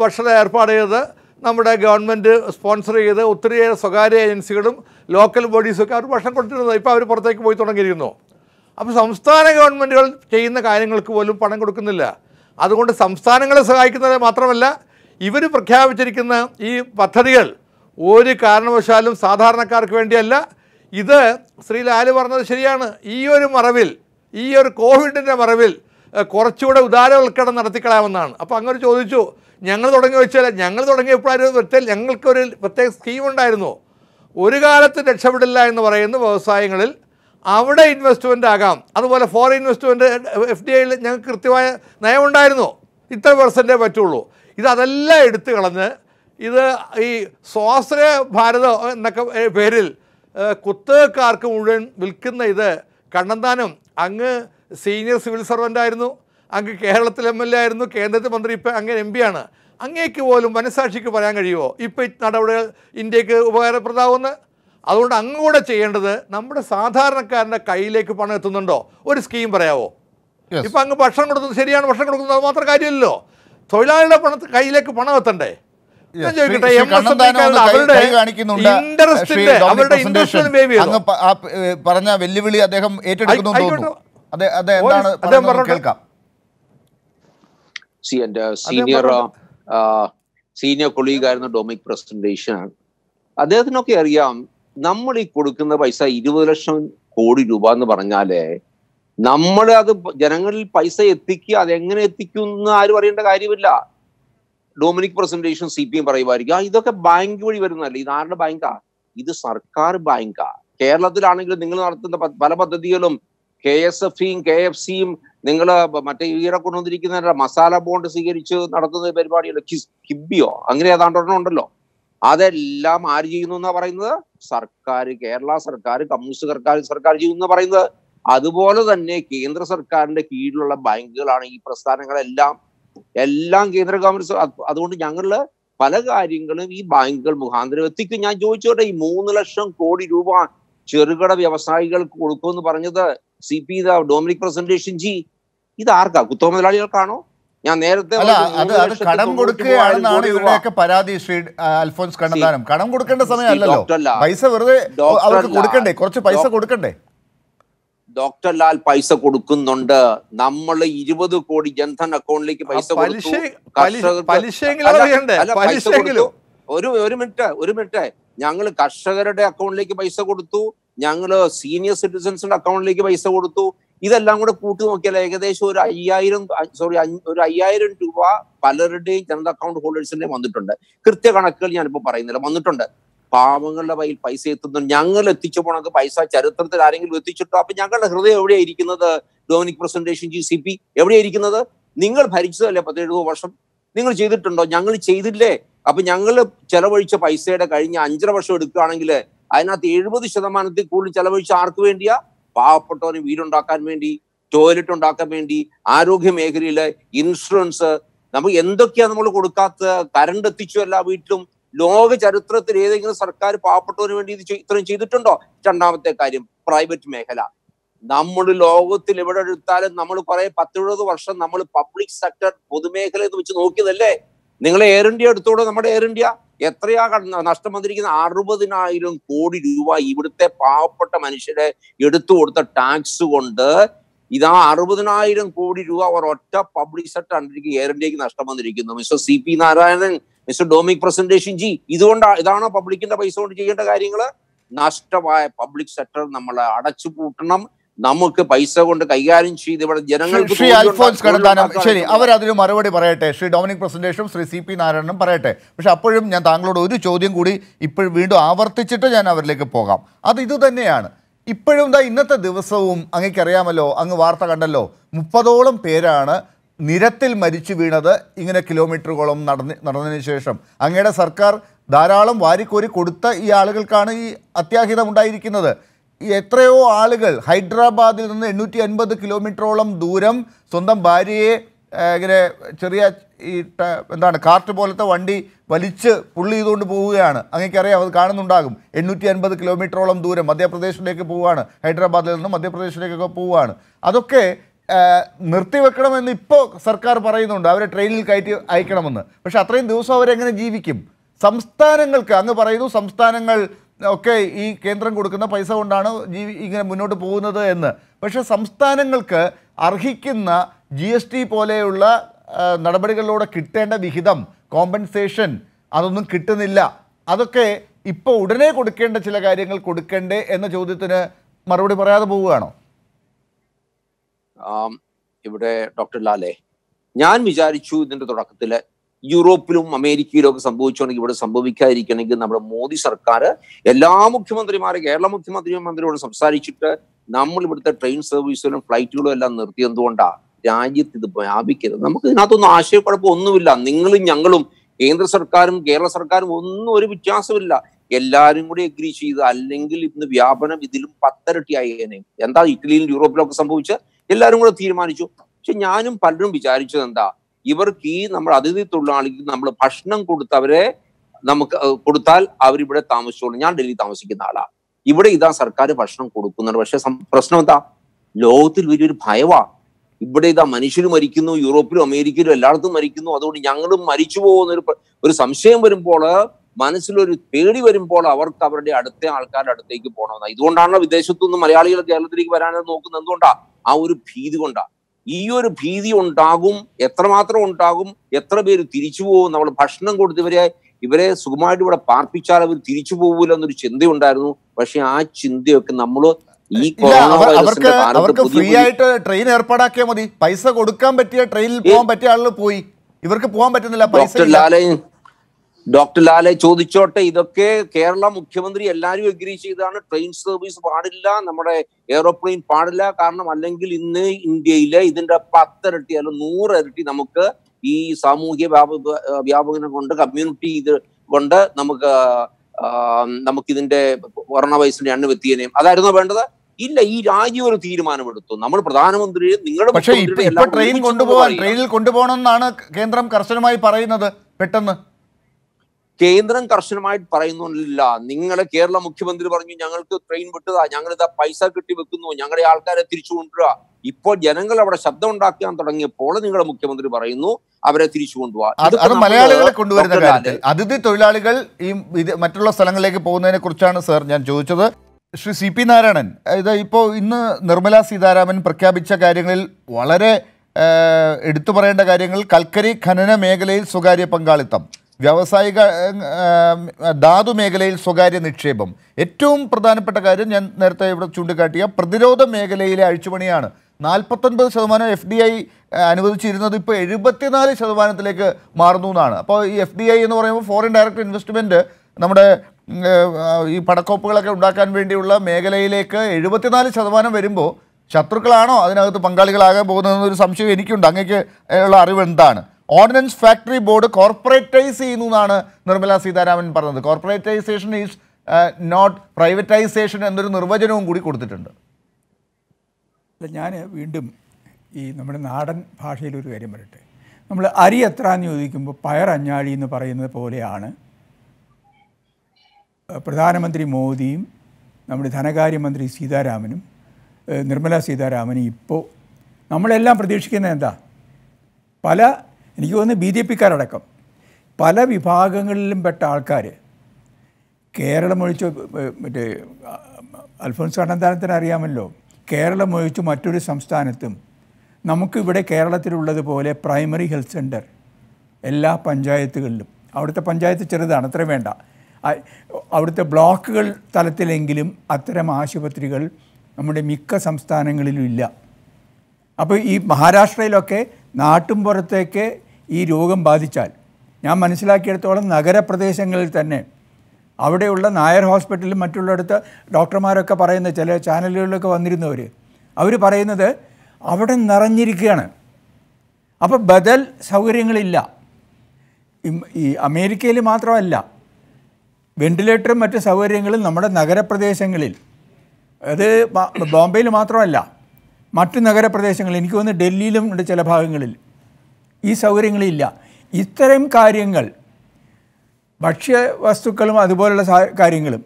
ഭക്ഷണം ഏർപ്പാട് ചെയ്ത് നമ്മുടെ ഗവൺമെൻറ് സ്പോൺസർ ചെയ്ത് ഒത്തിരിയേറെ സ്വകാര്യ ഏജൻസികളും ലോക്കൽ ബോഡീസൊക്കെ അവർ ഭക്ഷണം കൊടുത്തിരുന്നത് ഇപ്പോൾ അവർ പുറത്തേക്ക് പോയി തുടങ്ങിയിരിക്കുന്നു അപ്പോൾ സംസ്ഥാന ഗവൺമെൻറ്റുകൾ ചെയ്യുന്ന കാര്യങ്ങൾക്ക് പോലും പണം കൊടുക്കുന്നില്ല അതുകൊണ്ട് സംസ്ഥാനങ്ങളെ സഹായിക്കുന്നത് മാത്രമല്ല ഇവർ പ്രഖ്യാപിച്ചിരിക്കുന്ന ഈ പദ്ധതികൾ ഒരു കാരണവശാലും സാധാരണക്കാർക്ക് വേണ്ടിയല്ല ഇത് ശ്രീ ലാല് പറഞ്ഞത് ശരിയാണ് ഈ ഒരു മറവിൽ ഈ ഒരു കോവിഡിൻ്റെ മറവിൽ കുറച്ചുകൂടെ ഉദാരവൽക്കരണം നടത്തിക്കളയാമെന്നാണ് അപ്പോൾ അങ്ങനെ ചോദിച്ചു ഞങ്ങൾ തുടങ്ങി വെച്ചാൽ ഞങ്ങൾ തുടങ്ങിയപ്പോഴൊരു പ്രത്യേക ഞങ്ങൾക്കൊരു പ്രത്യേക സ്കീം ഉണ്ടായിരുന്നു ഒരു കാലത്ത് രക്ഷപ്പെടില്ല എന്ന് പറയുന്ന വ്യവസായങ്ങളിൽ അവിടെ ഇൻവെസ്റ്റ്മെൻ്റ് ആകാം അതുപോലെ ഫോറിൻ ഇൻവെസ്റ്റ്മെൻറ്റ് എഫ് ഡി ഐയിൽ ഞങ്ങൾക്ക് കൃത്യമായ നയമുണ്ടായിരുന്നു ഇത്ര പെർസെൻറ്റേ പറ്റുള്ളൂ ഇത് അതെല്ലാം എടുത്തു കളഞ്ഞ് ഇത് ഈ സ്വാശ്രയ ഭാരതം എന്നൊക്കെ പേരിൽ കുത്തകക്കാർക്ക് മുഴുവൻ വിൽക്കുന്ന ഇത് കണ്ണന്താനം അങ്ങ് സീനിയർ സിവിൽ സർവൻ്റ് ആയിരുന്നു അങ്ങ് കേരളത്തിൽ എം എൽ എ ആയിരുന്നു കേന്ദ്രത്തിൽ മന്ത്രി ഇപ്പം അങ്ങനെ എം പി ആണ് അങ്ങേക്ക് പോലും മനസ്സാക്ഷിക്ക് പറയാൻ കഴിയുമോ ഇപ്പോൾ നടപടികൾ ഇന്ത്യക്ക് ഉപകാരപ്രദമാവുമെന്ന് അതുകൊണ്ട് അങ്ങ് കൂടെ ചെയ്യേണ്ടത് നമ്മുടെ സാധാരണക്കാരൻ്റെ കയ്യിലേക്ക് പണം എത്തുന്നുണ്ടോ ഒരു സ്കീം പറയാവോ ഇപ്പം അങ്ങ് ഭക്ഷണം കൊടുക്കുന്നത് ശരിയാണ് ഭക്ഷണം കൊടുക്കുന്നത് അത് മാത്രം കാര്യമില്ലല്ലോ തൊഴിലാളിയുടെ പണത്ത് കയ്യിലേക്ക് പണം എത്തണ്ടേ ഞാൻ ചോദിക്കട്ടെ എം എസ് അവരുടെ ഇൻട്രസ്റ്റിന്റെ അവരുടെ ഇൻട്രസ്റ്റിന് പറഞ്ഞ വെല്ലുവിളി അദ്ദേഹം ഏറ്റെടുക്കുന്നു തോന്നുന്നു അതെ അതെ എന്താണ് കേൾക്കാം സി എൻ്റെ സീനിയർ സീനിയർ കൊളീഗായിരുന്ന ഡൊമിക് പ്രസന്റേഷൻ അദ്ദേഹത്തിനൊക്കെ അറിയാം നമ്മൾ ഈ കൊടുക്കുന്ന പൈസ ഇരുപത് ലക്ഷം കോടി രൂപ എന്ന് പറഞ്ഞാലേ നമ്മൾ അത് ജനങ്ങളിൽ പൈസ എത്തിക്കുക അതെങ്ങനെ എത്തിക്കും എന്ന് ആരും അറിയേണ്ട കാര്യമില്ല Dominic Presentation C P M പറയുമായിരിക്കും ആ ഇതൊക്കെ ബാങ്ക് വഴി വരുന്നതല്ല ഇത് ആരുടെ ബാങ്കാ ഇത് സർക്കാർ ബാങ്കാ കേരളത്തിലാണെങ്കിലും നിങ്ങൾ നടത്തുന്ന പല പദ്ധതികളും കെ എസ് എഫിയും കെ എഫ് സിയും നിങ്ങൾ മറ്റേ ഈറെ കൊണ്ടുവന്നിരിക്കുന്ന മസാല ബോണ്ട് സ്വീകരിച്ച് നടത്തുന്ന പരിപാടിയല്ലോ കിബിയോ അങ്ങനെ ഏതാണ്ട് ഒരെണ്ണം ഉണ്ടല്ലോ അതെല്ലാം ആര് ചെയ്യുന്നു എന്നാ പറയുന്നത് സർക്കാർ കേരള സർക്കാർ കമ്മ്യൂണിസ്റ്റ് സർക്കാർ സർക്കാർ ചെയ്യുന്നു പറയുന്നത് അതുപോലെ തന്നെ കേന്ദ്ര സർക്കാരിന്റെ കീഴിലുള്ള ബാങ്കുകളാണ് ഈ പ്രസ്ഥാനങ്ങളെല്ലാം എല്ലാം കേന്ദ്ര ഗവൺമെന്റ് അതുകൊണ്ട് ഞങ്ങള് പല കാര്യങ്ങളും ഈ ബാങ്കുകൾ മുഖാന്തരം എത്തിക്കും ഞാൻ ചോദിച്ചോട്ടെ ഈ മൂന്ന് ലക്ഷം കോടി രൂപ ചെറുകിട വ്യവസായികൾക്ക് കൊടുക്കുമെന്ന് പറഞ്ഞത് സി പി ഡോമിനിക് പ്രസന്റേഷൻ ജി ഇത് ആർക്കാ കുത്തോ മുതലാളികൾക്കാണോ ഞാൻ നേരത്തെ അത് അത് കടം കൊടുക്കുകയാണെന്നാണ് ഇവരുടെയൊക്കെ പരാതി ശ്രീ അൽഫോൻസ് കണ്ണന്താനം കടം കൊടുക്കേണ്ട സമയമല്ലല്ലോ പൈസ വെറുതെ കൊടുക്കണ്ടേ കുറച്ച് പൈസ കൊടുക്കണ്ടേ ഡോക്ടർ ലാൽ പൈസ കൊടുക്കുന്നുണ്ട് നമ്മൾ ഇരുപത് കോടി ജൻധൻ അക്കൗണ്ടിലേക്ക് പൈസ കൊടുത്തു ഒരു ഒരു മിനിറ്റ് ഒരു മിനിറ്റ് ഞങ്ങൾ കർഷകരുടെ അക്കൗണ്ടിലേക്ക് പൈസ കൊടുത്തു ഞങ്ങൾ സീനിയർ സിറ്റിസൻസിന്റെ അക്കൗണ്ടിലേക്ക് പൈസ കൊടുത്തു ഇതെല്ലാം കൂടെ കൂട്ടി നോക്കിയാൽ ഏകദേശം ഒരു അയ്യായിരം സോറി ഒരു അയ്യായിരം രൂപ പലരുടെയും ജനത അക്കൗണ്ട് ഹോൾഡേഴ്സിന്റെ വന്നിട്ടുണ്ട് കൃത്യ കണക്കുകൾ ഞാനിപ്പോ പറയുന്നില്ല വന്നിട്ടുണ്ട് പാവങ്ങളുടെ കയ്യിൽ പൈസ എത്തുന്നു ഞങ്ങൾ എത്തിച്ചു പോണക്ക് പൈസ ചരിത്രത്തിൽ ആരെങ്കിലും എത്തിച്ചിട്ടോ അപ്പൊ ഞങ്ങളുടെ ഹൃദയം എവിടെയായിരിക്കുന്നത് ഡോമിനിക് പ്രസന്റേഷൻ ജി സി പി എവിടെയായിരിക്കുന്നത് നിങ്ങൾ ഭരിച്ചതല്ലേ പത്തെഴുപത് വർഷം നിങ്ങൾ ചെയ്തിട്ടുണ്ടോ ഞങ്ങൾ ചെയ്തില്ലേ അപ്പൊ ഞങ്ങൾ ചെലവഴിച്ച പൈസയുടെ കഴിഞ്ഞ അഞ്ചര വർഷം എടുക്കുകയാണെങ്കിൽ അതിനകത്ത് എഴുപത് ശതമാനത്തിൽ കൂടുതൽ ചെലവഴിച്ച ആർക്ക് വേണ്ടിയാ പാവപ്പെട്ടവന് വീടുണ്ടാക്കാൻ വേണ്ടി ടോയ്ലറ്റ് ഉണ്ടാക്കാൻ വേണ്ടി ആരോഗ്യ മേഖലയിൽ ഇൻഷുറൻസ് നമുക്ക് എന്തൊക്കെയാണ് നമ്മൾ കൊടുക്കാത്ത കരണ്ട് എത്തിച്ചു എല്ലാ വീട്ടിലും ലോക ചരിത്രത്തിൽ ഏതെങ്കിലും സർക്കാർ പാവപ്പെട്ടവന് വേണ്ടി ഇത് ഇത്രയും ചെയ്തിട്ടുണ്ടോ രണ്ടാമത്തെ കാര്യം പ്രൈവറ്റ് മേഖല നമ്മൾ ലോകത്തിൽ എവിടെ എടുത്താലും നമ്മൾ കുറെ പത്തിരുപത് വർഷം നമ്മൾ പബ്ലിക് സെക്ടർ പൊതുമേഖല എന്ന് വെച്ച് നോക്കിയതല്ലേ നിങ്ങൾ എയർ ഇന്ത്യ എടുത്തോടെ നമ്മുടെ എയർ ഇന്ത്യ എത്രയാ നഷ്ടം വന്നിരിക്കുന്ന അറുപതിനായിരം കോടി രൂപ ഇവിടുത്തെ പാവപ്പെട്ട മനുഷ്യരെ എടുത്തു കൊടുത്ത ടാക്സ് കൊണ്ട് ഇതാ അറുപതിനായിരം കോടി രൂപ അവർ ഒറ്റ പബ്ലിക് സെക്ടർ അണ്ടിരിക്കുന്ന എയർ ഇന്ത്യക്ക് നഷ്ടം വന്നിരിക്കുന്നു mister C P Narayanan mister Dominic Presentation ji ഇതുകൊണ്ടാണ് ഇതാണോ പബ്ലിക്കിന്റെ പൈസ കൊണ്ട് ചെയ്യേണ്ട കാര്യങ്ങൾ നഷ്ടമായ പബ്ലിക് സെക്ടർ നമ്മളെ അടച്ചു പൂട്ടണം നമുക്ക് പൈസ കൊണ്ട് കൈകാര്യം ചെയ്ത് ഇവിടെ ജനങ്ങൾക്ക് ശ്രീ അൽഫോൻസ് കടന്താനം ശരി അവരതിന് മറുപടി പറയട്ടെ ശ്രീ ഡോമിനിക് പ്രസന്റേഷനും ശ്രീ സി പി നാരായണനും പറയട്ടെ പക്ഷെ അപ്പോഴും ഞാൻ താങ്കളോട് ഒരു ചോദ്യം കൂടി ഇപ്പോഴും വീണ്ടും ആവർത്തിച്ചിട്ട് ഞാൻ അവരിലേക്ക് പോകാം അത് ഇത് തന്നെയാണ് ഇപ്പോഴും ഇന്നത്തെ ദിവസവും അങ്ങേക്കറിയാമല്ലോ അങ്ങ് വാർത്ത കണ്ടല്ലോ മുപ്പതോളം പേരാണ് നിരത്തിൽ മരിച്ചു വീണത് ഇങ്ങനെ കിലോമീറ്ററുകളും നടന്ന് നടന്നതിന് ശേഷം അങ്ങയുടെ സർക്കാർ ധാരാളം വാരിക്കോരി കൊടുത്ത ഈ ആളുകൾക്കാണ് ഈ അത്യാഹിതം ഉണ്ടായിരിക്കുന്നത് എത്രയോ ആളുകൾ ഹൈദരാബാദിൽ നിന്ന് എണ്ണൂറ്റി അൻപത് കിലോമീറ്ററോളം ദൂരം സ്വന്തം ഭാര്യയെ ഇങ്ങനെ ചെറിയ ഈ എന്താണ് കാർട്ട് പോലത്തെ വണ്ടി വലിച്ച് പുള്ളി ചെയ്തുകൊണ്ട് പോവുകയാണ് അങ്ങേക്കറിയാം അത് കാണുന്നുണ്ടാകും എണ്ണൂറ്റി അൻപത് കിലോമീറ്ററോളം ദൂരം മധ്യപ്രദേശിലേക്ക് പോവുകയാണ് ഹൈദരാബാദിൽ നിന്ന് മധ്യപ്രദേശിലേക്കൊക്കെ പോവുകയാണ് അതൊക്കെ നിർത്തിവെക്കണമെന്ന് ഇപ്പോൾ സർക്കാർ പറയുന്നുണ്ട് അവരെ ട്രെയിനിൽ കയറ്റി അയക്കണമെന്ന് പക്ഷെ അത്രയും ദിവസം അവരെങ്ങനെ ജീവിക്കും സംസ്ഥാനങ്ങൾക്ക് അങ്ങ് പറയുന്നു സംസ്ഥാനങ്ങൾ ഒക്കെ ഈ കേന്ദ്രം കൊടുക്കുന്ന പൈസ കൊണ്ടാണ് ജീവി ഇങ്ങനെ മുന്നോട്ട് പോകുന്നത് എന്ന് പക്ഷേ സംസ്ഥാനങ്ങൾക്ക് അർഹിക്കുന്ന ജി എസ് ടി പോലെയുള്ള നടപടികളിലൂടെ കിട്ടേണ്ട വിഹിതം കോമ്പൻസേഷൻ അതൊന്നും കിട്ടുന്നില്ല അതൊക്കെ ഇപ്പോൾ ഉടനെ കൊടുക്കേണ്ട ചില കാര്യങ്ങൾ കൊടുക്കണ്ടേ എന്ന ചോദ്യത്തിന് മറുപടി പറയാതെ പോവുകയാണോ ഇവിടെ ഡോക്ടർ ലാലെ ഞാൻ വിചാരിച്ചു ഇതിന്റെ തുടക്കത്തിൽ യൂറോപ്പിലും അമേരിക്കയിലും ഒക്കെ സംഭവിച്ചുകൊണ്ടെങ്കിൽ ഇവിടെ സംഭവിക്കാതിരിക്കണമെങ്കിൽ നമ്മുടെ മോദി സർക്കാർ എല്ലാ മുഖ്യമന്ത്രിമാരെ കേരള മുഖ്യമന്ത്രി മന്ത്രിയോട് സംസാരിച്ചിട്ട് നമ്മൾ ഇവിടുത്തെ ട്രെയിൻ സർവീസുകളും ഫ്ലൈറ്റുകളും എല്ലാം നിർത്തി രാജ്യത്ത് ഇത് വ്യാപിക്കരുത് നമുക്ക് ഇതിനകത്തൊന്നും ആശയക്കുഴപ്പമൊന്നുമില്ല നിങ്ങളും ഞങ്ങളും കേന്ദ്ര സർക്കാരും കേരള സർക്കാരും ഒന്നും ഒരു വ്യത്യാസമില്ല എല്ലാവരും കൂടി അഗ്രി ചെയ്ത് അല്ലെങ്കിൽ ഇന്ന് വ്യാപനം ഇതിലും പത്തരട്ടിയായേനെ എന്താ ഇറ്റലിയിലും യൂറോപ്പിലൊക്കെ സംഭവിച്ച എല്ലാവരും കൂടെ തീരുമാനിച്ചു പക്ഷെ ഞാനും പലരും വിചാരിച്ചത് എന്താ ഇവർക്ക് ഈ നമ്മൾ അതിഥി തൊഴിലാളിക്ക് നമ്മൾ ഭക്ഷണം കൊടുത്തവരെ നമുക്ക് കൊടുത്താൽ അവരിവിടെ താമസിച്ചോളൂ ഞാൻ ഡൽഹി താമസിക്കുന്ന ആളാ ഇവിടെ ഇതാ സർക്കാർ ഭക്ഷണം കൊടുക്കുന്നുണ്ട് പക്ഷെ പ്രശ്നം എന്താ ലോകത്തിൽ വലിയൊരു ഭയവാ ഇവിടെ ഇതാ മനുഷ്യർ മരിക്കുന്നു യൂറോപ്പിലും അമേരിക്കയിലും എല്ലായിടത്തും മരിക്കുന്നു അതുകൊണ്ട് ഞങ്ങളും മരിച്ചു പോകുന്ന ഒരു സംശയം വരുമ്പോൾ മനസ്സിലൊരു പേടി വരുമ്പോൾ അവർക്ക് അവരുടെ അടുത്ത ആൾക്കാരുടെ അടുത്തേക്ക് പോകണമെന്ന് ഇതുകൊണ്ടാണ് നിന്ന് മലയാളികൾ കേരളത്തിലേക്ക് വരാനെന്ന് നോക്കുന്നത് എന്തുകൊണ്ടാ ആ ഒരു ഭീതി കൊണ്ടാ ഈ ഒരു ഭീതി ഉണ്ടാകും എത്രമാത്രം ഉണ്ടാകും എത്ര പേര് തിരിച്ചു പോകും നമ്മൾ ഭക്ഷണം കൊടുത്ത് ഇവരെ ഇവരെ സുഖമായിട്ട് ഇവിടെ പാർപ്പിച്ചാൽ അവർ തിരിച്ചു പോകൂല എന്നൊരു ചിന്തയുണ്ടായിരുന്നു പക്ഷെ ആ ചിന്തയൊക്കെ നമ്മൾ ഈ അവർക്ക് അവർക്ക് ഫ്രീ ആയിട്ട് ട്രെയിൻ ഏർപ്പാടാക്കിയാൽ മതി പൈസ കൊടുക്കാൻ പറ്റിയ ട്രെയിനിൽ പോകാൻ പറ്റിയ ആളുകൾ പോയി ഇവർക്ക് പോകാൻ പറ്റുന്നില്ല പൈസ ഡോക്ടർ ലാലെ ചോദിച്ചോട്ടെ ഇതൊക്കെ കേരള മുഖ്യമന്ത്രി എല്ലാവരും എഗ്രി ചെയ്താണ് ട്രെയിൻ സർവീസ് പാടില്ല നമ്മുടെ എയ്റോപ്ലെയിൻ പാടില്ല കാരണം അല്ലെങ്കിൽ ഇന്ന് ഇന്ത്യയിലെ ഇതിന്റെ പത്തിരട്ടി അല്ലെങ്കിൽ നൂറ് ഇരട്ടി നമുക്ക് ഈ സാമൂഹ്യ വ്യാപക കൊണ്ട് കമ്മ്യൂണിറ്റി ഇത് കൊണ്ട് നമുക്ക് നമുക്കിതിന്റെ കൊറോണ വൈസിന്റെ അണ്ണു എത്തിയനെയും അതായിരുന്നു വേണ്ടത് ഇല്ല ഈ രാജ്യം ഒരു തീരുമാനമെടുത്തു നമ്മൾ പ്രധാനമന്ത്രി നിങ്ങളുടെ പക്ഷേ ട്രെയിൻ കൊണ്ടുപോകാൻ ട്രെയിനിൽ കൊണ്ടുപോകണം എന്നാണ് കേന്ദ്രം കർശനമായി പറയുന്നത് പെട്ടെന്ന് കേന്ദ്രം കർശനമായിട്ട് പറയുന്നില്ല നിങ്ങളെ കേരള മുഖ്യമന്ത്രി പറഞ്ഞു ഞങ്ങൾക്ക് ട്രെയിൻ വിട്ടതാ ഞങ്ങൾ ഇതാ പൈസ കിട്ടി വെക്കുന്നു ഞങ്ങളുടെ ആൾക്കാരെ തിരിച്ചു കൊണ്ടുവരിക ഇപ്പോൾ ജനങ്ങൾ അവിടെ ശബ്ദം ഉണ്ടാക്കാൻ തുടങ്ങിയപ്പോൾ നിങ്ങളുടെ മുഖ്യമന്ത്രി പറയുന്നു അവരെ തിരിച്ചു കൊണ്ടുപോകാം മലയാളികളെ കൊണ്ടുവരുന്ന അതിഥി തൊഴിലാളികൾ ഈ മറ്റുള്ള സ്ഥലങ്ങളിലേക്ക് പോകുന്നതിനെ കുറിച്ചാണ് സാർ ഞാൻ ചോദിച്ചത് ശ്രീ സി പി നാരായണൻ ഇത് ഇപ്പോൾ ഇന്ന് നിർമ്മല സീതാരാമൻ പ്രഖ്യാപിച്ച കാര്യങ്ങളിൽ വളരെ എടുത്തു പറയേണ്ട കാര്യങ്ങൾ കൽക്കരി ഖനന മേഖലയിൽ സ്വകാര്യ പങ്കാളിത്തം വ്യാവസായിക ധാതു മേഖലയിൽ സ്വകാര്യ നിക്ഷേപം ഏറ്റവും പ്രധാനപ്പെട്ട കാര്യം ഞാൻ നേരത്തെ ഇവിടെ ചൂണ്ടിക്കാട്ടിയ പ്രതിരോധ മേഖലയിലെ അഴിച്ചുപണിയാണ് നാൽപ്പത്തൊൻപത് ശതമാനം എഫ് ഡി ഐ അനുവദിച്ചിരുന്നത് ഇപ്പോൾ എഴുപത്തിനാല് ശതമാനത്തിലേക്ക് മാറുന്നു എന്നാണ് അപ്പോൾ ഈ എഫ് ഡി ഐ എന്ന് പറയുമ്പോൾ ഫോറിൻ ഡയറക്റ്റ് ഇൻവെസ്റ്റ്മെൻറ്റ് നമ്മുടെ ഈ പടക്കോപ്പുകളൊക്കെ ഉണ്ടാക്കാൻ വേണ്ടിയുള്ള മേഖലയിലേക്ക് എഴുപത്തിനാല് ശതമാനം വരുമ്പോൾ ശത്രുക്കളാണോ അതിനകത്ത് പങ്കാളികളാകാൻ പോകുന്നതെന്നൊരു സംശയം എനിക്കുണ്ട് അങ്ങേക്ക് ഉള്ള അറിവ് എന്താണ് ഓർഡിനൻസ് ഫാക്ടറി ബോർഡ് കോർപ്പറേറ്റൈസ് ചെയ്യുന്നു എന്നാണ് നിർമ്മല സീതാരാമൻ പറഞ്ഞത് കോർപ്പറേറ്റൈസേഷൻ ഈസ് നോട്ട് പ്രൈവറ്റൈസേഷൻ എന്നൊരു നിർവചനവും കൂടി കൊടുത്തിട്ടുണ്ട് ഞാൻ വീണ്ടും ഈ നമ്മുടെ നാടൻ ഭാഷയിലൊരു കാര്യം പറയട്ടെ നമ്മൾ അരി എത്ര എന്ന് ചോദിക്കുമ്പോൾ പയർ അഞ്ഞാഴി എന്ന് പറയുന്നത് പോലെയാണ് പ്രധാനമന്ത്രി മോദിയും നമ്മുടെ ധനകാര്യമന്ത്രി സീതാരാമനും നിർമ്മല സീതാരാമനും ഇപ്പോൾ നമ്മളെല്ലാം പ്രതീക്ഷിക്കുന്നത് എന്താ പല എനിക്ക് തോന്നുന്നു ബി ജെ പിക്കാരടക്കം പല വിഭാഗങ്ങളിലും പെട്ട ആൾക്കാർ കേരളം ഒഴിച്ച് മറ്റേ അൽഫോൻസ് കണ്ണന്താനത്തിന് അറിയാമല്ലോ കേരളം ഒഴിച്ച് മറ്റൊരു സംസ്ഥാനത്തും നമുക്കിവിടെ കേരളത്തിലുള്ളതുപോലെ പ്രൈമറി ഹെൽത്ത് സെൻറ്റർ എല്ലാ പഞ്ചായത്തുകളിലും അവിടുത്തെ പഞ്ചായത്ത് ചെറുതാണ് അത്ര വേണ്ട അവിടുത്തെ ബ്ലോക്കുകൾ തലത്തിലെങ്കിലും അത്തരം ആശുപത്രികൾ നമ്മുടെ മിക്ക സംസ്ഥാനങ്ങളിലും ഇല്ല അപ്പോൾ ഈ മഹാരാഷ്ട്രയിലൊക്കെ നാട്ടും പുറത്തേക്ക് ഈ രോഗം ബാധിച്ചാൽ ഞാൻ മനസ്സിലാക്കിയെടുത്തോളം നഗരപ്രദേശങ്ങളിൽ തന്നെ അവിടെയുള്ള നായർ ഹോസ്പിറ്റലിലും മറ്റുള്ളടത്ത് ഡോക്ടർമാരൊക്കെ പറയുന്ന ചില ചാനലുകളിലൊക്കെ വന്നിരുന്നവർ അവർ പറയുന്നത് അവിടെ നിറഞ്ഞിരിക്കുകയാണ് അപ്പോൾ ബദൽ സൗകര്യങ്ങളില്ല ഈ അമേരിക്കയിൽ മാത്രമല്ല വെന്റിലേറ്ററും മറ്റ് സൗകര്യങ്ങളും നമ്മുടെ നഗരപ്രദേശങ്ങളിൽ അത് ബോംബെയിൽ മാത്രമല്ല മറ്റ് നഗരപ്രദേശങ്ങളിൽ എനിക്ക് തോന്നുന്നു ഡൽഹിയിലും ഉണ്ട് ചില ഭാഗങ്ങളിൽ ഈ സൗകര്യങ്ങളില്ല ഇത്തരം കാര്യങ്ങൾ ഭക്ഷ്യവസ്തുക്കളും അതുപോലുള്ള കാര്യങ്ങളും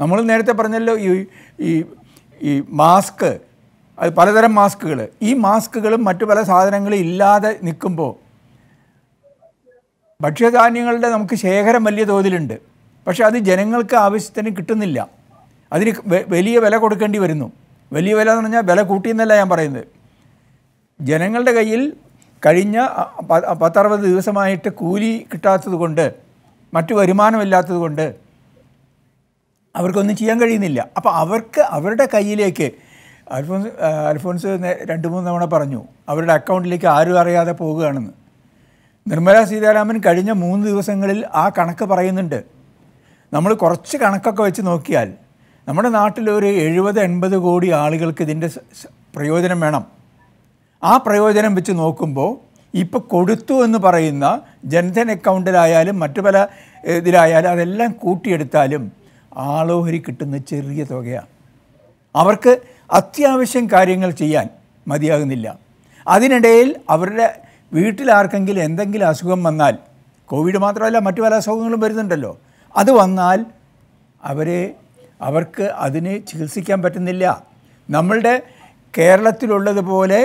നമ്മൾ നേരത്തെ പറഞ്ഞല്ലോ ഈ ഈ ഈ മാസ്ക് അത് പലതരം മാസ്കുകൾ ഈ മാസ്കുകളും മറ്റു പല സാധനങ്ങളും ഇല്ലാതെ നിൽക്കുമ്പോൾ ഭക്ഷ്യധാന്യങ്ങളുടെ നമുക്ക് ശേഖരം വലിയ തോതിലുണ്ട് പക്ഷേ അത് ജനങ്ങൾക്ക് ആവശ്യത്തിന് കിട്ടുന്നില്ല അതിന് വലിയ വില കൊടുക്കേണ്ടി വരുന്നു വലിയ വില എന്ന് പറഞ്ഞാൽ വില കൂട്ടിയെന്നല്ല ഞാൻ പറയുന്നത് ജനങ്ങളുടെ കയ്യിൽ കഴിഞ്ഞ പത്തറുപത് ദിവസമായിട്ട് കൂലി കിട്ടാത്തതുകൊണ്ട് മറ്റു വരുമാനമില്ലാത്തതുകൊണ്ട് അവർക്കൊന്നും ചെയ്യാൻ കഴിയുന്നില്ല അപ്പോൾ അവർക്ക് അവരുടെ കയ്യിലേക്ക് അൽഫോൻസ് അൽഫോൻസ് രണ്ട് മൂന്ന് തവണ പറഞ്ഞു അവരുടെ അക്കൗണ്ടിലേക്ക് ആരും അറിയാതെ പോവുകയാണെന്ന് നിർമ്മല സീതാരാമൻ കഴിഞ്ഞ മൂന്ന് ദിവസങ്ങളിൽ ആ കണക്ക് പറയുന്നുണ്ട് നമ്മൾ കുറച്ച് കണക്കൊക്കെ വെച്ച് നോക്കിയാൽ നമ്മുടെ നാട്ടിൽ ഒരു എഴുപത് എൺപത് കോടി ആളുകൾക്ക് ഇതിൻ്റെ പ്രയോജനം വേണം ആ പ്രയോജനം വെച്ച് നോക്കുമ്പോൾ ഇപ്പോൾ കൊടുത്തു എന്ന് പറയുന്ന ജൻധൻ അക്കൗണ്ടിലായാലും മറ്റു പല ഇതിലായാലും അതെല്ലാം കൂട്ടിയെടുത്താലും ആളോഹരി കിട്ടുന്ന ചെറിയ തുകയാണ് അവർക്ക് അത്യാവശ്യം കാര്യങ്ങൾ ചെയ്യാൻ മതിയാകുന്നില്ല അതിനിടയിൽ അവരുടെ വീട്ടിലാർക്കെങ്കിലും എന്തെങ്കിലും അസുഖം വന്നാൽ കോവിഡ് മാത്രമല്ല മറ്റു പല അസുഖങ്ങളും വരുന്നുണ്ടല്ലോ അത് വന്നാൽ അവരെ അവർക്ക് അതിന് ചികിത്സിക്കാൻ പറ്റുന്നില്ല നമ്മളുടെ കേരളത്തിലുള്ളതുപോലെ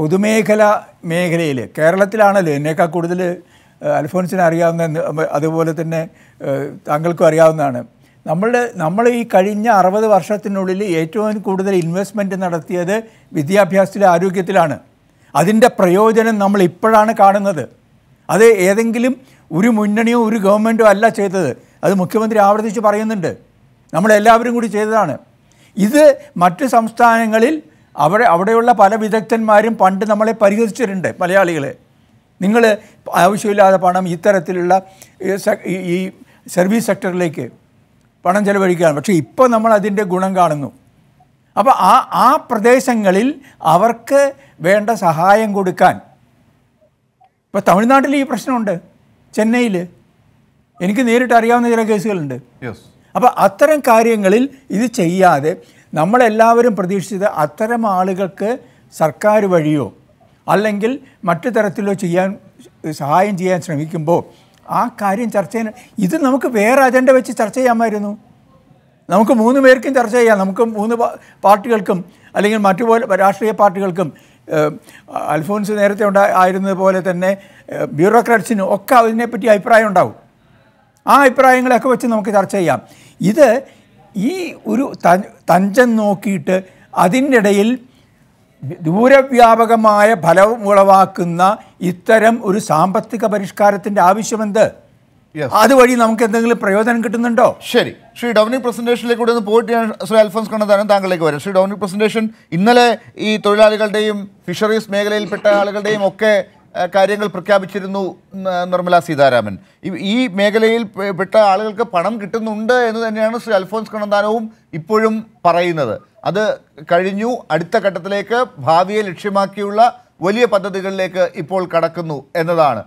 പൊതുമേഖല മേഖലയിൽ കേരളത്തിലാണല്ലോ എന്നേക്കാൾ കൂടുതൽ അൽഫോൻസിന് അറിയാവുന്ന അതുപോലെ തന്നെ താങ്കൾക്കും അറിയാവുന്നതാണ് നമ്മളുടെ നമ്മൾ ഈ കഴിഞ്ഞ അറുപത് വർഷത്തിനുള്ളിൽ ഏറ്റവും കൂടുതൽ ഇൻവെസ്റ്റ്മെൻറ്റ് നടത്തിയത് വിദ്യാഭ്യാസത്തിലെ ആരോഗ്യത്തിലാണ് അതിൻ്റെ പ്രയോജനം നമ്മൾ ഇപ്പോഴാണ് കാണുന്നത് അത് ഏതെങ്കിലും ഒരു മുന്നണിയോ ഒരു ഗവൺമെൻറ്റോ അല്ല ചെയ്തത് അത് മുഖ്യമന്ത്രി ആവർത്തിച്ച് പറയുന്നുണ്ട് നമ്മളെല്ലാവരും കൂടി ചെയ്തതാണ് ഇത് മറ്റു സംസ്ഥാനങ്ങളിൽ അവിടെ അവിടെയുള്ള പല വിദഗ്ധന്മാരും പണ്ട് നമ്മളെ പരിഹസിച്ചിട്ടുണ്ട് മലയാളികളെ നിങ്ങൾ ആവശ്യമില്ലാതെ പണം ഇത്തരത്തിലുള്ള ഈ സർവീസ് സെക്ടറിലേക്ക് പണം ചെലവഴിക്കുകയാണ് പക്ഷേ ഇപ്പോൾ നമ്മൾ അതിൻ്റെ ഗുണം കാണുന്നു അപ്പോൾ ആ ആ പ്രദേശങ്ങളിൽ അവർക്ക് വേണ്ട സഹായം കൊടുക്കാൻ ഇപ്പോൾ തമിഴ്നാട്ടിൽ ഈ പ്രശ്നമുണ്ട് ചെന്നൈയിൽ എനിക്ക് നേരിട്ട് അറിയാവുന്ന ചില കേസുകളുണ്ട് അപ്പോൾ അത്തരം കാര്യങ്ങളിൽ ഇത് ചെയ്യാതെ നമ്മളെല്ലാവരും പ്രതീക്ഷിച്ചത് അത്തരം ആളുകൾക്ക് സർക്കാർ വഴിയോ അല്ലെങ്കിൽ മറ്റു തരത്തിലോ ചെയ്യാൻ സഹായം ചെയ്യാൻ ശ്രമിക്കുമ്പോൾ ആ കാര്യം ചർച്ച ചെയ്യാൻ ഇത് നമുക്ക് വേറെ അജണ്ട വെച്ച് ചർച്ച ചെയ്യാമായിരുന്നു നമുക്ക് മൂന്ന് പേർക്കും ചർച്ച ചെയ്യാം നമുക്ക് മൂന്ന് പാർട്ടികൾക്കും അല്ലെങ്കിൽ മറ്റു പോലെ രാഷ്ട്രീയ പാർട്ടികൾക്കും അൽഫോൻസ് നേരത്തെ ഉണ്ടായിരുന്നത് ആയിരുന്നതുപോലെ തന്നെ ബ്യൂറോക്രാറ്റ്സിനും ഒക്കെ അതിനെപ്പറ്റി അഭിപ്രായം ഉണ്ടാവും ആ അഭിപ്രായങ്ങളൊക്കെ വെച്ച് നമുക്ക് ചർച്ച ചെയ്യാം ഇത് ഈ ഒരു തഞ്ചം നോക്കിയിട്ട് അതിൻ്റെ ഇടയിൽ ദൂരവ്യാപകമായ ഫലം ഉളവാക്കുന്ന ഇത്തരം ഒരു സാമ്പത്തിക പരിഷ്കാരത്തിൻ്റെ ആവശ്യമെന്ത് അതുവഴി നമുക്ക് എന്തെങ്കിലും പ്രയോജനം കിട്ടുന്നുണ്ടോ ശരി ശ്രീ ഡോമിനി പ്രസന്റേഷനിലേക്ക് ഒന്ന് പോയിട്ട് ഞാൻ ശ്രീ അൽഫോൻസ് കണ്ണതാനും താങ്കളിലേക്ക് വരാം ശ്രീ ഡോമിനി പ്രസന്റേഷൻ ഇന്നലെ ഈ തൊഴിലാളികളുടെയും ഫിഷറീസ് മേഖലയിൽപ്പെട്ട ആളുകളുടെയും ഒക്കെ കാര്യങ്ങൾ പ്രഖ്യാപിച്ചിരുന്നു നിർമ്മല സീതാരാമൻ ഈ മേഖലയിൽ പെട്ട ആളുകൾക്ക് പണം കിട്ടുന്നുണ്ട് എന്ന് തന്നെയാണ് ശ്രീ അൽഫോൻസ് കണ്ണന്താനവും ഇപ്പോഴും പറയുന്നത് അത് കഴിഞ്ഞു അടുത്ത ഘട്ടത്തിലേക്ക് ഭാവിയെ ലക്ഷ്യമാക്കിയുള്ള വലിയ പദ്ധതികളിലേക്ക് ഇപ്പോൾ കടക്കുന്നു എന്നതാണ്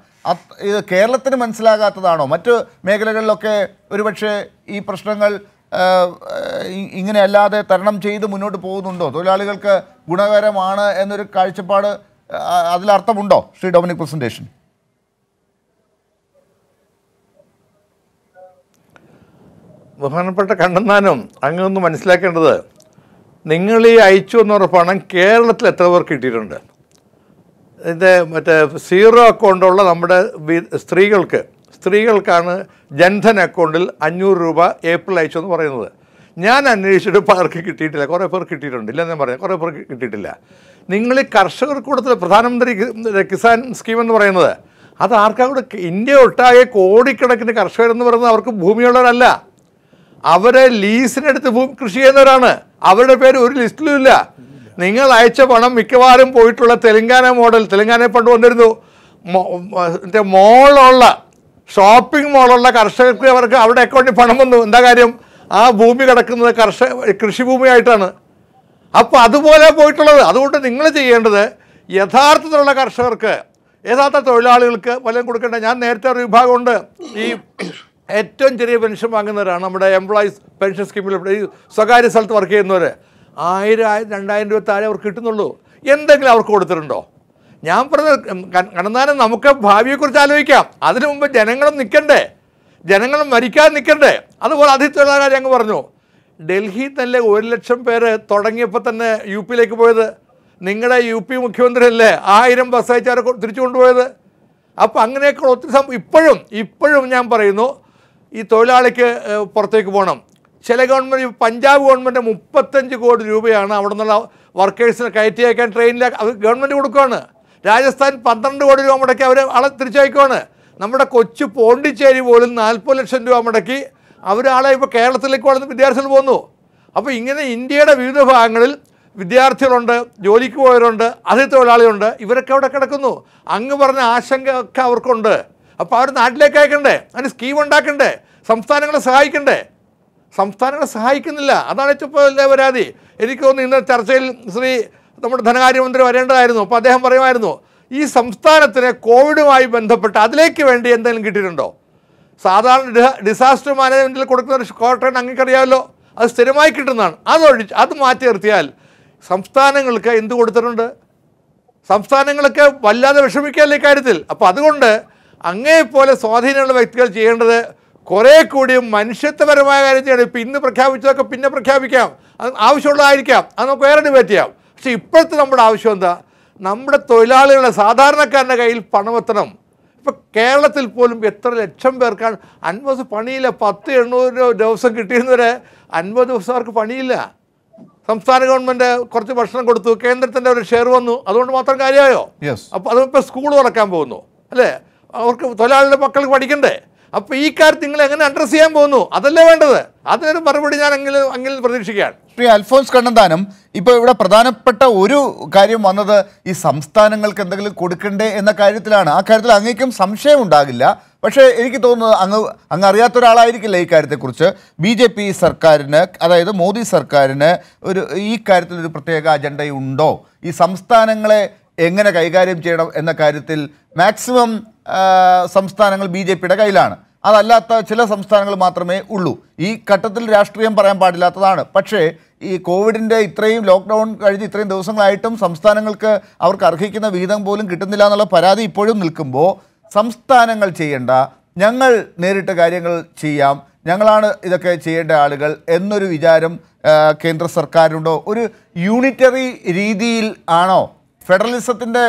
ഇത് കേരളത്തിന് മനസ്സിലാകാത്തതാണോ മറ്റ് മേഖലകളിലൊക്കെ ഒരുപക്ഷെ ഈ പ്രശ്നങ്ങൾ ഇങ്ങനെയല്ലാതെ തരണം ചെയ്ത് മുന്നോട്ട് പോകുന്നുണ്ടോ തൊഴിലാളികൾക്ക് ഗുണകരമാണ് എന്നൊരു കാഴ്ചപ്പാട് അതിലർത്ഥമുണ്ടോ ശ്രീ ഡൊമിനിക് പ്രസൻറ്റേഷൻ ബഹുമാനപ്പെട്ട കണ്ടെന്നാനും അങ്ങനൊന്ന് മനസ്സിലാക്കേണ്ടത് നിങ്ങൾ ഈ അയച്ചു എന്നൊരു പണം കേരളത്തിൽ എത്ര പേർക്ക് കിട്ടിയിട്ടുണ്ട് ഇതിൻ്റെ മറ്റേ സീറോ അക്കൗണ്ടുള്ള നമ്മുടെ സ്ത്രീകൾക്ക് സ്ത്രീകൾക്കാണ് ജൻധൻ അക്കൗണ്ടിൽ അഞ്ഞൂറ് രൂപ ഏപ്രിൽ അയച്ചു എന്ന് പറയുന്നത് ഞാൻ അന്വേഷിച്ചിട്ട് പലർക്ക് കിട്ടിയിട്ടില്ല കുറേ പേർ കിട്ടിയിട്ടുണ്ട് ഇല്ലെന്ന് ഞാൻ പറയാം കുറേ പേർക്ക് കിട്ടിയിട്ടില്ല നിങ്ങൾ ഈ കർഷകർക്ക് കൊടുത്ത പ്രധാനമന്ത്രി കിസാൻ സ്കീം എന്ന് പറയുന്നത് അത് ആർക്കാ കൂടെ ഇന്ത്യ ഒട്ടാകെ കോടിക്കണക്കിന് കർഷകരെന്ന് പറയുന്നത് അവർക്ക് ഭൂമിയുള്ളവരല്ല അവരെ ലീസിനെടുത്ത് ഭൂമി കൃഷി ചെയ്യുന്നവരാണ് അവരുടെ പേര് ഒരു ലിസ്റ്റിലും ഇല്ല നിങ്ങൾ അയച്ച പണം മിക്കവാറും പോയിട്ടുള്ള തെലങ്കാന മോഡൽ തെലങ്കാനയിൽ പണ്ട് വന്നിരുന്നു മറ്റേ മോളുള്ള ഷോപ്പിംഗ് മോളുള്ള കർഷകർക്ക് അവർക്ക് അവരുടെ അക്കൗണ്ടിൽ പണം വന്നു എന്താ കാര്യം ആ ഭൂമി കിടക്കുന്നത് കർഷക കൃഷിഭൂമിയായിട്ടാണ് അപ്പോൾ അതുപോലെ പോയിട്ടുള്ളത് അതുകൊണ്ട് നിങ്ങൾ ചെയ്യേണ്ടത് യഥാർത്ഥത്തിലുള്ള കർഷകർക്ക് യഥാർത്ഥ തൊഴിലാളികൾക്ക് വല്ലതും കൊടുക്കേണ്ട ഞാൻ നേരത്തെ ഒരു വിഭാഗമുണ്ട് ഈ ഏറ്റവും ചെറിയ പെൻഷൻ വാങ്ങുന്നവരാണ് നമ്മുടെ എംപ്ലോയീസ് പെൻഷൻ സ്കീമിൽ ഈ സ്വകാര്യ സ്ഥലത്ത് വർക്ക് ചെയ്യുന്നവർ ആയിരം ആയിരം രണ്ടായിരം രൂപ താഴെ അവർക്ക് കിട്ടുന്നുള്ളൂ എന്തെങ്കിലും അവർക്ക് കൊടുത്തിട്ടുണ്ടോ ഞാൻ പറഞ്ഞത് കണ്ണന്താനം നമുക്ക് ഭാവിയെക്കുറിച്ച് ആലോചിക്കാം അതിനു മുമ്പ് ജനങ്ങളും നിൽക്കണ്ടേ ജനങ്ങളും മരിക്കാൻ നിൽക്കണ്ടേ അതുപോലെ അതിഥിത്തൊഴിലാളി അങ്ങ് പറഞ്ഞു ഡൽഹി തന്നെ ഒരു ലക്ഷം പേര് തുടങ്ങിയപ്പോൾ തന്നെ യു പിയിലേക്ക് പോയത് നിങ്ങളുടെ യു പി മുഖ്യമന്ത്രിയല്ലേ ആയിരം ബസ് അയച്ചവരെ തിരിച്ചു കൊണ്ടുപോയത് അപ്പോൾ അങ്ങനെയൊക്കെയുള്ള ഒത്തിരി സംഭവം ഇപ്പോഴും ഇപ്പോഴും ഞാൻ പറയുന്നു ഈ തൊഴിലാളിക്ക് പുറത്തേക്ക് പോകണം ചില ഗവൺമെൻറ് പഞ്ചാബ് ഗവൺമെൻറ് മുപ്പത്തഞ്ച് കോടി രൂപയാണ് അവിടെ നിന്നുള്ള വർക്കേഴ്സിനെ കയറ്റി അയക്കാൻ ട്രെയിനിലേക്ക് അത് ഗവൺമെൻറ് കൊടുക്കുകയാണ് രാജസ്ഥാൻ പന്ത്രണ്ട് കോടി രൂപ മുടക്കി അവർ ആളെ തിരിച്ചയക്കുവാണ് നമ്മുടെ കൊച്ചു പോണ്ടിച്ചേരി പോലും നാൽപ്പത് ലക്ഷം രൂപ മുടക്കി അവരാളെ ഇപ്പോൾ കേരളത്തിലേക്ക് വളർന്ന് വിദ്യാർത്ഥികൾ പോകുന്നു അപ്പോൾ ഇങ്ങനെ ഇന്ത്യയുടെ വിവിധ ഭാഗങ്ങളിൽ വിദ്യാർത്ഥികളുണ്ട് ജോലിക്ക് പോയവരുണ്ട് അതിൽ തൊഴിലാളികളുണ്ട് ഇവരൊക്കെ അവിടെ കിടക്കുന്നു അങ്ങ് പറഞ്ഞ ആശങ്ക ഒക്കെ അവർക്കുണ്ട് അപ്പോൾ അവർ നാട്ടിലേക്ക് അയക്കണ്ടേ അതിന് സ്കീം ഉണ്ടാക്കണ്ടേ സംസ്ഥാനങ്ങളെ സഹായിക്കണ്ടേ സംസ്ഥാനങ്ങളെ സഹായിക്കുന്നില്ല അതാണ് ഏറ്റവും പരാതി എനിക്ക് തോന്നുന്നു ഇന്ന് ചർച്ചയിൽ ശ്രീ നമ്മുടെ ധനകാര്യമന്ത്രി വരേണ്ടതായിരുന്നു അപ്പോൾ അദ്ദേഹം പറയുമായിരുന്നു ഈ സംസ്ഥാനത്തിന് കോവിഡുമായി ബന്ധപ്പെട്ട് അതിലേക്ക് വേണ്ടി എന്തെങ്കിലും കിട്ടിയിട്ടുണ്ടോ സാധാരണ ഡിസാസ്റ്റർ മാനേജ്മെൻറ്റിൽ കൊടുക്കുന്ന ഒരു കോട്ടൺ അങ്ങക്കറിയാമല്ലോ അത് സ്ഥിരമായി കിട്ടുന്നതാണ് അതൊഴി അത് മാറ്റി നിർത്തിയാൽ സംസ്ഥാനങ്ങൾക്ക് എന്ത് കൊടുത്തിട്ടുണ്ട് സംസ്ഥാനങ്ങളൊക്കെ വല്ലാതെ വിഷമിക്കല്ലേ കാര്യത്തിൽ അപ്പോൾ അതുകൊണ്ട് അങ്ങേപോലെ സ്വാധീനമുള്ള വ്യക്തികൾ ചെയ്യേണ്ടത് കുറേ കൂടി മനുഷ്യത്വപരമായ കാര്യം ചെയ്യണം ഇപ്പം ഇന്ന് പ്രഖ്യാപിച്ചതൊക്കെ പിന്നെ പ്രഖ്യാപിക്കാം അത് ആവശ്യമുള്ളതായിരിക്കാം അത് നമുക്ക് വേറെ ഡിബേറ്റ് ചെയ്യാം പക്ഷേ ഇപ്പോഴത്തെ നമ്മുടെ ആവശ്യം എന്താ നമ്മുടെ തൊഴിലാളികളുടെ സാധാരണക്കാരൻ്റെ കയ്യിൽ പണമെത്തണം ഇപ്പം കേരളത്തിൽ പോലും എത്ര ലക്ഷം പേർക്കാണ് അൻപത് പണിയില്ല പത്ത് എണ്ണൂറ് ദിവസം കിട്ടിയിരുന്നവരെ അൻപത് അവർക്ക് പണിയില്ല സംസ്ഥാന ഗവൺമെന്റ് കുറച്ച് ഭക്ഷണം കൊടുത്തു കേന്ദ്രത്തിന്റെ ഒരു ഷെയർ വന്നു അതുകൊണ്ട് മാത്രം കാര്യമായോ അപ്പോൾ അതിപ്പോൾ സ്കൂൾ തുറക്കാൻ പോകുന്നു അല്ലേ അവർക്ക് തൊഴിലാളിയുടെ മക്കൾക്ക് പഠിക്കണ്ടേ അപ്പോൾ ഈ കാര്യം നിങ്ങൾ എങ്ങനെ അഡ്രസ്സ് ചെയ്യാൻ പോകുന്നു അതല്ലേ വേണ്ടത് അതിനൊരു മറുപടി ഞാൻ എങ്കിലും അങ്ങനെ പ്രതീക്ഷിക്കുകയാണ് ശ്രീ അൽഫോൻസ് കണ്ണന്താനം ഇപ്പോൾ ഇവിടെ പ്രധാനപ്പെട്ട ഒരു കാര്യം വന്നത് ഈ സംസ്ഥാനങ്ങൾക്ക് എന്തെങ്കിലും കൊടുക്കണ്ടേ എന്ന കാര്യത്തിലാണ് ആ കാര്യത്തിൽ അങ്ങേക്കും സംശയം ഉണ്ടാകില്ല പക്ഷേ എനിക്ക് തോന്നുന്നത് അങ്ങ് അങ്ങ് അറിയാത്ത ഒരാളായിരിക്കില്ല ഈ കാര്യത്തെക്കുറിച്ച് ബി ജെ പി സർക്കാരിന് അതായത് മോദി സർക്കാരിന് ഒരു ഈ കാര്യത്തിൽ ഒരു പ്രത്യേക അജണ്ടയുണ്ടോ ഈ സംസ്ഥാനങ്ങളെ എങ്ങനെ കൈകാര്യം ചെയ്യണം എന്ന കാര്യത്തിൽ മാക്സിമം സംസ്ഥാനങ്ങൾ ബി ജെ പിയുടെ കയ്യിലാണ് അതല്ലാത്ത ചില സംസ്ഥാനങ്ങൾ മാത്രമേ ഉള്ളൂ ഈ ഘട്ടത്തിൽ രാഷ്ട്രീയം പറയാൻ പാടില്ലാത്തതാണ് പക്ഷേ ഈ കോവിഡിൻ്റെ ഇത്രയും ലോക്ക്ഡൗൺ കഴിഞ്ഞ് ഇത്രയും ദിവസങ്ങളായിട്ടും സംസ്ഥാനങ്ങൾക്ക് അവർക്ക് അർഹിക്കുന്ന വിഹിതം പോലും കിട്ടുന്നില്ല എന്നുള്ള പരാതി ഇപ്പോഴും നിൽക്കുമ്പോൾ സംസ്ഥാനങ്ങൾ ചെയ്യേണ്ട ഞങ്ങൾ നേരിട്ട് കാര്യങ്ങൾ ചെയ്യാം ഞങ്ങളാണ് ഇതൊക്കെ ചെയ്യേണ്ട ആളുകൾ എന്നൊരു വിചാരം കേന്ദ്ര സർക്കാരിനുണ്ടോ ഒരു യൂണിറ്ററി രീതിയിൽ ആണോ ഫെഡറലിസത്തിൻ്റെ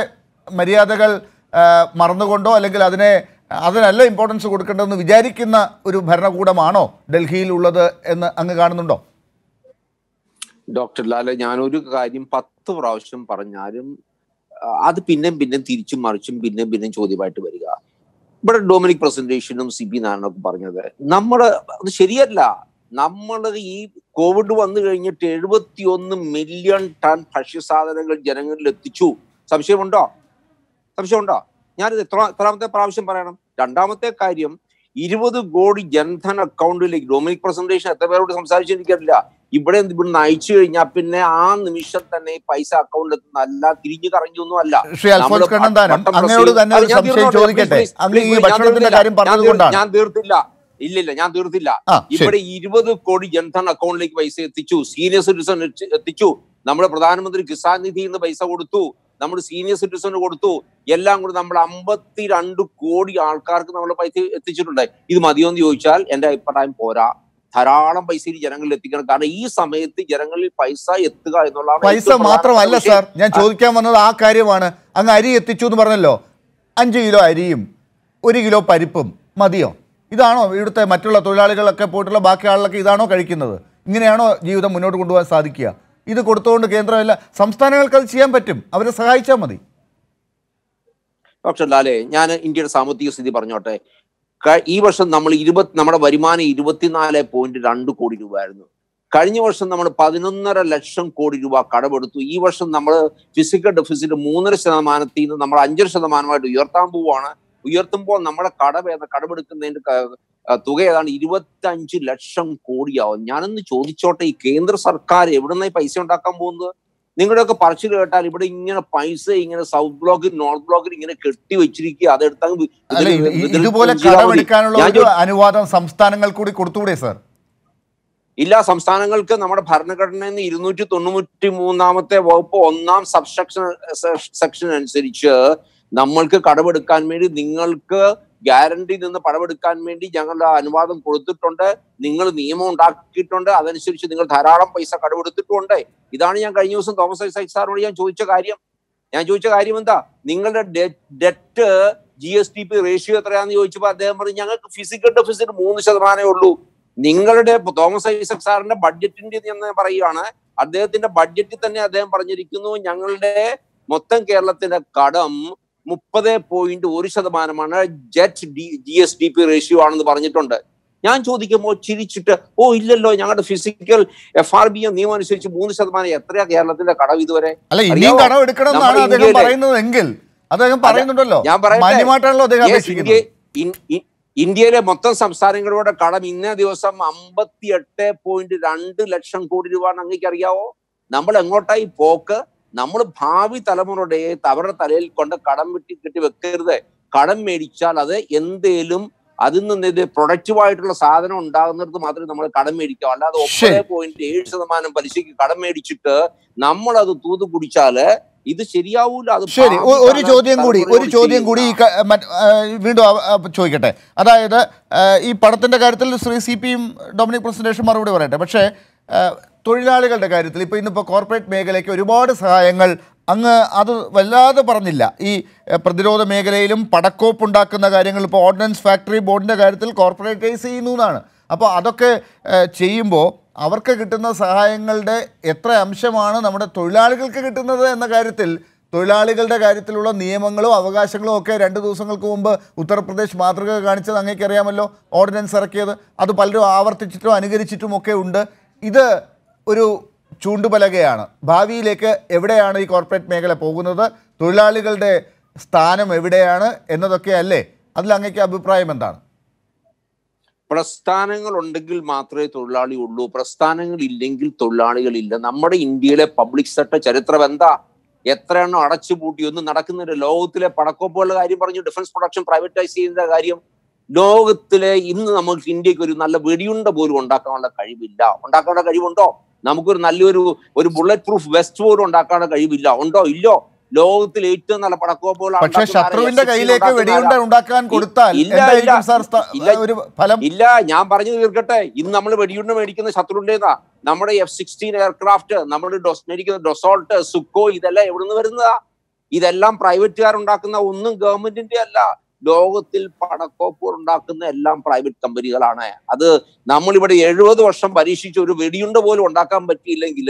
മര്യാദകൾ മറന്നുകൊണ്ടോ അല്ലെങ്കിൽ അതിനെ അതിനല്ല ഇമ്പോർട്ടൻസ് കൊടുക്കേണ്ടതെന്ന് വിചാരിക്കുന്ന ഒരു ഭരണകൂടമാണോ ഡൽഹിയിലുള്ളത് എന്ന് അങ്ങ് കാണുന്നുണ്ടോ ഡോക്ടർ ലാല ഞാനൊരു കാര്യം പത്ത് പ്രാവശ്യം പറഞ്ഞാലും അത് പിന്നെയും പിന്നെ തിരിച്ചും മറിച്ചും പിന്നെയും പിന്നെ ചോദ്യമായിട്ട് വരിക ഇവിടെ ഡൊമിനിക് പ്രസന്റേഷനും സി പി നാരായണൊക്കെ പറഞ്ഞത് നമ്മള് അത് ശരിയല്ല നമ്മൾ ഈ കോവിഡ് വന്നു കഴിഞ്ഞിട്ട് എഴുപത്തിയൊന്ന് മില്യൺ ടൺ ഭക്ഷ്യസാധനങ്ങൾ ജനങ്ങളിൽ എത്തിച്ചു സംശയമുണ്ടോ സംശയമുണ്ടോ ഞാനിത് എത്ര എത്രാമത്തെ പ്രാവശ്യം പറയണം രണ്ടാമത്തെ കാര്യം ഇരുപത് കോടി ജൻധൻ അക്കൗണ്ടിലേക്ക് ഡൊമിനിക് പ്രസന്റേഷൻ എത്ര പേരോട് സംസാരിച്ചിരിക്കില്ല ഇവിടെ ഇവിടുന്ന് അയച്ചു കഴിഞ്ഞാൽ പിന്നെ ആ നിമിഷം തന്നെ ഈ പൈസ അക്കൗണ്ടിൽ അല്ല തിരിഞ്ഞു കറങ്ങിയൊന്നും അല്ല ഞാൻ തീർത്തില്ല ഇല്ലില്ല ഞാൻ തീർത്തില്ല ഇവിടെ ഇരുപത് കോടി ജൻധൻ അക്കൗണ്ടിലേക്ക് പൈസ എത്തിച്ചു സീനിയർ സിറ്റിസൺ എത്തിച്ചു നമ്മുടെ പ്രധാനമന്ത്രി കിസാൻ നിധി നിന്ന് പൈസ കൊടുത്തു നമ്മൾ സീനിയർ സിറ്റിസൺ കൊടുത്തു എല്ലാം കൂടി നമ്മൾ അമ്പത്തിരണ്ട് കോടി ആൾക്കാർക്ക് നമ്മൾ പൈസ എത്തിച്ചിട്ടുണ്ട് ഇത് മതിയോ എന്ന് ചോദിച്ചാൽ എൻ്റെ അഭിപ്രായം പോരാ ധാരാളം പൈസ ഈ ജനങ്ങളിൽ എത്തിക്കണം കാരണം ഈ സമയത്ത് ജനങ്ങളിൽ പൈസ എത്തുക എന്നുള്ള പൈസ മാത്രമല്ല സാർ ഞാൻ ചോദിക്കാൻ വന്നത് ആ കാര്യമാണ് അങ്ങ് അരി എത്തിച്ചു എന്ന് പറഞ്ഞല്ലോ അഞ്ച് കിലോ അരിയും ഒരു കിലോ പരിപ്പും മതിയോ ഇതാണോ ഇവിടുത്തെ മറ്റുള്ള തൊഴിലാളികളൊക്കെ പോയിട്ടുള്ള ബാക്കി ആളുകളൊക്കെ ഇതാണോ കഴിക്കുന്നത് ഇങ്ങനെയാണോ ജീവിതം മുന്നോട്ട് കൊണ്ടുപോകാൻ സാധിക്കുക ഇത് കൊടുത്തുകൊണ്ട് കേന്ദ്രമല്ല സംസ്ഥാനങ്ങൾക്ക് അത് ചെയ്യാൻ പറ്റും അവരെ സഹായിച്ചാൽ മതി ഡോക്ടർ ലാലേ ഞാൻ ഇന്ത്യയുടെ സാമ്പത്തിക സ്ഥിതി പറഞ്ഞോട്ടെ ഈ വർഷം നമ്മൾ ഇരുപത് നമ്മുടെ വരുമാനം ഇരുപത്തിനാല് പോയിന്റ് രണ്ട് കോടി രൂപയായിരുന്നു കഴിഞ്ഞ വർഷം നമ്മൾ പതിനൊന്നര ലക്ഷം കോടി രൂപ കടമെടുത്തു ഈ വർഷം നമ്മൾ ഫിസിക്കൽ ഡെഫിസിറ്റ് മൂന്നര ശതമാനത്തിൽ നിന്ന് നമ്മൾ അഞ്ചര ശതമാനമായിട്ട് ഉയർത്താൻ പോവുകയാണ് ഉയർത്തുമ്പോൾ നമ്മുടെ കടം കടമെടുക്കുന്നതിന്റെ തുക ഏതാണ് ഇരുപത്തഞ്ച് ലക്ഷം കോടിയാവും ഞാനൊന്ന് ചോദിച്ചോട്ടെ ഈ കേന്ദ്ര സർക്കാർ എവിടുന്ന പൈസ ഉണ്ടാക്കാൻ പോകുന്നത് നിങ്ങളുടെയൊക്കെ പറച്ചിൽ കേട്ടാൽ ഇവിടെ ഇങ്ങനെ പൈസ ഇങ്ങനെ സൗത്ത് ബ്ലോക്കിൽ നോർത്ത് ബ്ലോക്കിൽ ഇങ്ങനെ കെട്ടി വെച്ചിരിക്കുക അതെടുത്താൽ കൂടി ഇല്ല സംസ്ഥാനങ്ങൾക്ക് നമ്മുടെ ഭരണഘടനയിൽ നിന്ന് ഇരുന്നൂറ്റി തൊണ്ണൂറ്റി മൂന്നാമത്തെ വകുപ്പ് ഒന്നാം സബ്സെക്ഷൻ സെക്ഷൻ അനുസരിച്ച് നമ്മൾക്ക് കടമെടുക്കാൻ വേണ്ടി നിങ്ങൾക്ക് ഗ്യാരണ്ടി നിന്ന് പണമെടുക്കാൻ വേണ്ടി ഞങ്ങളുടെ അനുവാദം കൊടുത്തിട്ടുണ്ട് നിങ്ങൾ നിയമം ഉണ്ടാക്കിയിട്ടുണ്ട് അതനുസരിച്ച് നിങ്ങൾ ധാരാളം പൈസ കടമെടുത്തിട്ടുണ്ട് ഇതാണ് ഞാൻ കഴിഞ്ഞ ദിവസം തോമസ് ഐസക് സാറിനോട് ഞാൻ ചോദിച്ച കാര്യം ഞാൻ ചോദിച്ച കാര്യം എന്താ നിങ്ങളുടെ debt G S T P ratio എത്രയാണെന്ന് ചോദിച്ചപ്പോൾ അദ്ദേഹം പറഞ്ഞു ഞങ്ങൾക്ക് ഫിസിക്കൽ ഡെഫിസിറ്റ് മൂന്ന് ശതമാനമേ ഉള്ളൂ നിങ്ങളുടെ തോമസ് ഐസക് സാറിന്റെ ബഡ്ജറ്റിന്റെ എന്ന് പറയുകയാണ് അദ്ദേഹത്തിന്റെ ബഡ്ജറ്റിൽ തന്നെ അദ്ദേഹം പറഞ്ഞിരിക്കുന്നു ഞങ്ങളുടെ മൊത്തം കേരളത്തിന്റെ കടം മുപ്പത് പോയിന്റ് ഒരു ശതമാനമാണ് debt D G S D P ratio ആണെന്ന് പറഞ്ഞിട്ടുണ്ട് ഞാൻ ചോദിക്കുമ്പോൾ ചിരിച്ചിട്ട് ഓ ഇല്ലല്ലോ ഞങ്ങളുടെ ഫിസിക്കൽ എഫ് ആർ ബി നിയമം അനുസരിച്ച് മൂന്ന് ശതമാനം എത്രയാ കേരളത്തിന്റെ കടവ് ഇതുവരെ ഞാൻ പറയുന്നത് ഇന്ത്യയിലെ മൊത്തം സംസ്ഥാനങ്ങളുടെ കടം ഇന്നേ ദിവസം അമ്പത്തി എട്ട് പോയിന്റ് രണ്ട് ലക്ഷം കോടി രൂപ അങ്ങേക്ക് അറിയാവോ നമ്മൾ എങ്ങോട്ടായി പോക്ക് നമ്മൾ ഭാവി തലമുറയുടെ അവരുടെ തലയിൽ കൊണ്ട് കടം വെട്ടി കെട്ടി വെക്കരുത് കടം മേടിച്ചാൽ അത് എന്തേലും അതിൽ നിന്ന് ഇത് പ്രൊഡക്റ്റീവായിട്ടുള്ള സാധനം ഉണ്ടാകുന്നിടത്ത് മാത്രമേ നമ്മൾ കടം മേടിക്കൂ അല്ലാതെ ഒമ്പത് പോയിന്റ് ഏഴ് ശതമാനം പലിശയ്ക്ക് കടം മേടിച്ചിട്ട് നമ്മൾ അത് തൂത് കുടിച്ചാല് ഇത് ശരിയാവൂല അത് ശരി ഒരു ചോദ്യം കൂടി ഒരു ചോദ്യം കൂടി വീണ്ടും ചോദിക്കട്ടെ അതായത് ഈ പടത്തിന്റെ കാര്യത്തിൽ ശ്രീ സി പിയും ഡൊമിനിക് പ്രസന്റേഷൻ മറുപടി പറയട്ടെ പക്ഷേ തൊഴിലാളികളുടെ കാര്യത്തിൽ ഇപ്പോൾ ഇന്നിപ്പോൾ കോർപ്പറേറ്റ് മേഖലയ്ക്ക് ഒരുപാട് സഹായങ്ങൾ അങ്ങ് അത് വല്ലാതെ പറഞ്ഞില്ല ഈ പ്രതിരോധ മേഖലയിലും ഉണ്ടാക്കുന്ന കാര്യങ്ങൾ ഇപ്പോൾ ഓർഡിനൻസ് ഫാക്ടറി ബോർഡിൻ്റെ കാര്യത്തിൽ കോർപ്പറേറ്റൈസ് ചെയ്യുന്നു എന്നാണ് അപ്പോൾ അതൊക്കെ ചെയ്യുമ്പോൾ അവർക്ക് കിട്ടുന്ന സഹായങ്ങളുടെ എത്ര അംശമാണ് നമ്മുടെ തൊഴിലാളികൾക്ക് കിട്ടുന്നത് എന്ന കാര്യത്തിൽ തൊഴിലാളികളുടെ കാര്യത്തിലുള്ള നിയമങ്ങളും അവകാശങ്ങളും ഒക്കെ രണ്ട് ദിവസങ്ങൾക്ക് മുമ്പ് ഉത്തർപ്രദേശ് മാതൃക കാണിച്ചത് അങ്ങേക്കറിയാമല്ലോ ഓർഡിനൻസ് ഇറക്കിയത് അത് പലരും ആവർത്തിച്ചിട്ടും അനുകരിച്ചിട്ടും ഒക്കെ ഉണ്ട് ഇത് ഒരു ചൂണ്ടുപലകയാണ് ഭാവിയിലേക്ക് എവിടെയാണ് ഈ കോർപ്പറേറ്റ് മേഖല പോകുന്നത് തൊഴിലാളികളുടെ സ്ഥാനം എവിടെയാണ് എന്നതൊക്കെ അല്ലേ അതിൽ അങ്ങേക്ക് അഭിപ്രായം എന്താണ് പ്രസ്ഥാനങ്ങൾ ഉണ്ടെങ്കിൽ മാത്രമേ തൊഴിലാളി ഉള്ളൂ പ്രസ്ഥാനങ്ങൾ ഇല്ലെങ്കിൽ തൊഴിലാളികളില്ല നമ്മുടെ ഇന്ത്യയിലെ പബ്ലിക് സെക്ടർ ചരിത്രം എന്താ എത്ര എണ്ണം അടച്ചുപൂട്ടി ഒന്നും നടക്കുന്നില്ല ലോകത്തിലെ പടക്കോപ്പുകളുടെ കാര്യം പറഞ്ഞു ഡിഫൻസ് പ്രൊഡക്ഷൻ പ്രൈവറ്റൈസ് ചെയ്യുന്ന കാര്യം ലോകത്തിലെ ഇന്ന് നമുക്ക് ഇന്ത്യക്ക് ഒരു നല്ല വെടിയുണ്ട പോലും ഉണ്ടാക്കാനുള്ള കഴിവില്ല ഉണ്ടാക്കാനുള്ള കഴിവുണ്ടോ നമുക്കൊരു നല്ലൊരു ഒരു ബുള്ളറ്റ് പ്രൂഫ് വെസ്റ്റ് പോലും ഉണ്ടാക്കാനുള്ള കഴിവില്ല ഉണ്ടോ ഇല്ലോ ലോകത്തിൽ ഏറ്റവും നല്ല പടക്കോപ്പുകൾ ശത്രുവിന്റെ വെടിയുണ്ട ഉണ്ടാക്കാൻ കൊടുത്താൽ ഇല്ല ഞാൻ പറഞ്ഞു തീർക്കട്ടെ ഇന്ന് നമ്മൾ വെടിയുണ്ട മേടിക്കുന്ന ശത്രുവിന്റേതാ നമ്മുടെ എഫ് സിക്സ്റ്റീൻ എയർക്രാഫ്റ്റ് നമ്മൾ മേടിക്കുന്ന ഡൊസോൾട്ട് സുക്കോ ഇതെല്ലാം എവിടെ നിന്ന് വരുന്നതാ ഇതെല്ലാം പ്രൈവറ്റുകാരുണ്ടാക്കുന്ന ഒന്നും ഗവൺമെന്റിന്റെ അല്ല ലോകത്തിൽ പണക്കോപ്പൂർ ഉണ്ടാക്കുന്ന എല്ലാം പ്രൈവറ്റ് കമ്പനികളാണ് അത് നമ്മളിവിടെ എഴുപത് വർഷം പരീക്ഷിച്ച് ഒരു വെടിയുണ്ട പോലും ഉണ്ടാക്കാൻ പറ്റിയില്ലെങ്കിൽ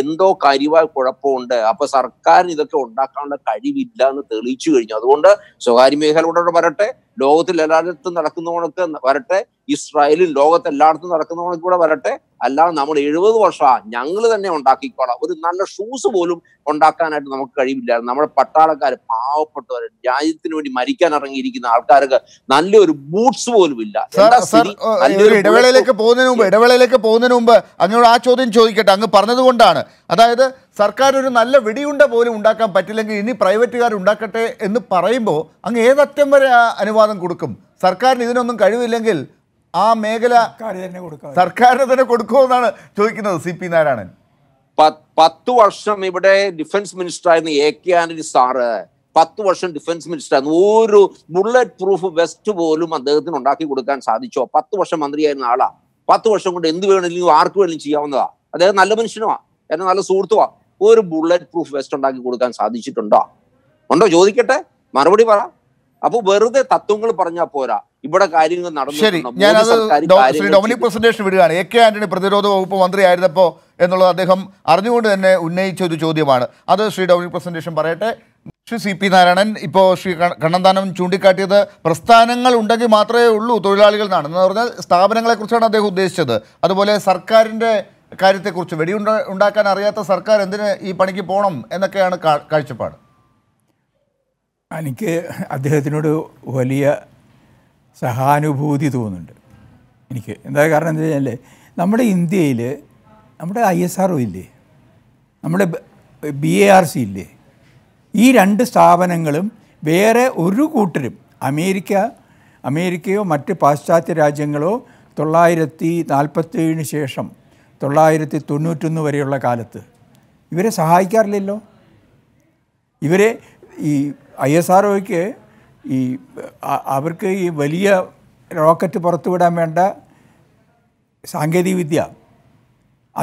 എന്തോ കരിവായി കുഴപ്പമുണ്ട് അപ്പൊ സർക്കാരിന് ഇതൊക്കെ ഉണ്ടാക്കാനുള്ള കഴിവില്ല എന്ന് തെളിയിച്ചു കഴിഞ്ഞു അതുകൊണ്ട് സ്വകാര്യ കൊണ്ടോട്ട് വരട്ടെ ലോകത്തിൽ എല്ലായിടത്തും നടക്കുന്ന കണക്ക് വരട്ടെ ഇസ്രായേലും ലോകത്ത് എല്ലായിടത്തും നടക്കുന്ന കണക്ക് കൂടെ വരട്ടെ അല്ലാതെ നമ്മൾ എഴുപത് വർഷം ഞങ്ങൾ തന്നെ ഉണ്ടാക്കിക്കോളാം ഒരു നല്ല ഷൂസ് പോലും ഉണ്ടാക്കാനായിട്ട് നമുക്ക് കഴിവില്ലായിരുന്നു നമ്മുടെ പട്ടാളക്കാർ പാവപ്പെട്ടവർ രാജ്യത്തിന് വേണ്ടി മരിക്കാൻ ഇറങ്ങിയിരിക്കുന്ന ആൾക്കാർക്ക് നല്ലൊരു ബൂട്ട്സ് പോലും ഇല്ല ഇടവേളയിലേക്ക് പോകുന്നതിന് മുമ്പ് ഇടവേളയിലേക്ക് പോകുന്നതിന് മുമ്പ് അങ്ങോട്ട് ആ ചോദ്യം ചോദിക്കട്ടെ അങ്ങ് പറഞ്ഞതുകൊണ്ടാണ് അതായത് സർക്കാർ ഒരു നല്ല വെടിയുണ്ട പോലും ഉണ്ടാക്കാൻ പറ്റില്ലെങ്കിൽ ഇനി പ്രൈവറ്റുകാർ ഉണ്ടാക്കട്ടെ എന്ന് പറയുമ്പോൾ അങ്ങ് ഏതറ്റം വരെ അനുവാദം കൊടുക്കും സർക്കാരിന് ഇതിനൊന്നും കഴിവില്ലെങ്കിൽ ആ മേഖല സർക്കാരിന് തന്നെ കൊടുക്കുമെന്നാണ് ചോദിക്കുന്നത് സി പി നാരായണൻ പത്ത് വർഷം ഇവിടെ ഡിഫൻസ് മിനിസ്റ്റർ ആയിരുന്നു എ കെ ആന്റണി സാറ് പത്ത് വർഷം ഡിഫൻസ് മിനിസ്റ്റർ ആയിരുന്നു ഒരു ബുള്ളറ്റ് പ്രൂഫ് വെസ്റ്റ് പോലും അദ്ദേഹത്തിന് ഉണ്ടാക്കി കൊടുക്കാൻ സാധിച്ചോ പത്ത് വർഷം മന്ത്രിയായിരുന്ന ആളാ പത്ത് വർഷം കൊണ്ട് എന്ത് വേണമെങ്കിലും ആർക്ക് വേണമെങ്കിലും ചെയ്യാവുന്നതാ അദ്ദേഹം നല്ല മനുഷ്യനുമാ എന്നെ നല്ല സുഹൃത്തുവാ ഒരു ബുള്ളറ്റ് പ്രൂഫ് വെസ്റ്റ് ഉണ്ടാക്കി കൊടുക്കാൻ സാധിച്ചിട്ടുണ്ടോ ഉണ്ടോ ചോദിക്കട്ടെ മറുപടി പറ അപ്പൊ വെറുതെ തത്വങ്ങൾ പറഞ്ഞാൽ പോരാ ഇവിടെ കാര്യങ്ങൾ നടന്നു പ്രസന്റേഷൻ ആന്റണി പ്രതിരോധ വകുപ്പ് മന്ത്രിയായിരുന്നപ്പോ എന്നുള്ളത് അദ്ദേഹം അറിഞ്ഞുകൊണ്ട് തന്നെ ഉന്നയിച്ച ഒരു ചോദ്യമാണ് അത് ശ്രീ ഡൊമിനിക് പ്രസന്റേഷൻ പറയട്ടെ ശ്രീ സി പി നാരായണൻ ഇപ്പോൾ ശ്രീ കണ്ണന്താനം ചൂണ്ടിക്കാട്ടിയത് പ്രസ്ഥാനങ്ങൾ ഉണ്ടെങ്കിൽ മാത്രമേ ഉള്ളൂ തൊഴിലാളികൾ എന്നാണ് പറഞ്ഞാൽ സ്ഥാപനങ്ങളെക്കുറിച്ചാണ് അദ്ദേഹം ഉദ്ദേശിച്ചത് അതുപോലെ സർക്കാരിൻ്റെ കാര്യത്തെക്കുറിച്ച് വെടിയുണ്ട ഉണ്ടാക്കാൻ അറിയാത്ത സർക്കാർ എന്തിന് ഈ പണിക്ക് പോകണം എന്നൊക്കെയാണ് കാഴ്ചപ്പാട് എനിക്ക് അദ്ദേഹത്തിനോട് വലിയ സഹാനുഭൂതി തോന്നുന്നുണ്ട് എനിക്ക് എന്താ കാരണം എന്താ വെച്ചാൽ നമ്മുടെ ഇന്ത്യയിൽ നമ്മുടെ ഐ എസ് ആർ ഒ ഇല്ലേ നമ്മുടെ ബി എ ആർ സി ഇല്ലേ ഈ രണ്ട് സ്ഥാപനങ്ങളും വേറെ ഒരു കൂട്ടരും അമേരിക്ക അമേരിക്കയോ മറ്റ് പാശ്ചാത്യ രാജ്യങ്ങളോ തൊള്ളായിരത്തി നാൽപ്പത്തേഴിന് ശേഷം തൊള്ളായിരത്തി തൊണ്ണൂറ്റൊന്ന് വരെയുള്ള കാലത്ത് ഇവരെ സഹായിക്കാറില്ലല്ലോ ഇവരെ ഈ ഐ എസ് ആർ ഒക്ക് ഈ അവർക്ക് ഈ വലിയ റോക്കറ്റ് പുറത്തുവിടാൻ വേണ്ട സാങ്കേതികവിദ്യ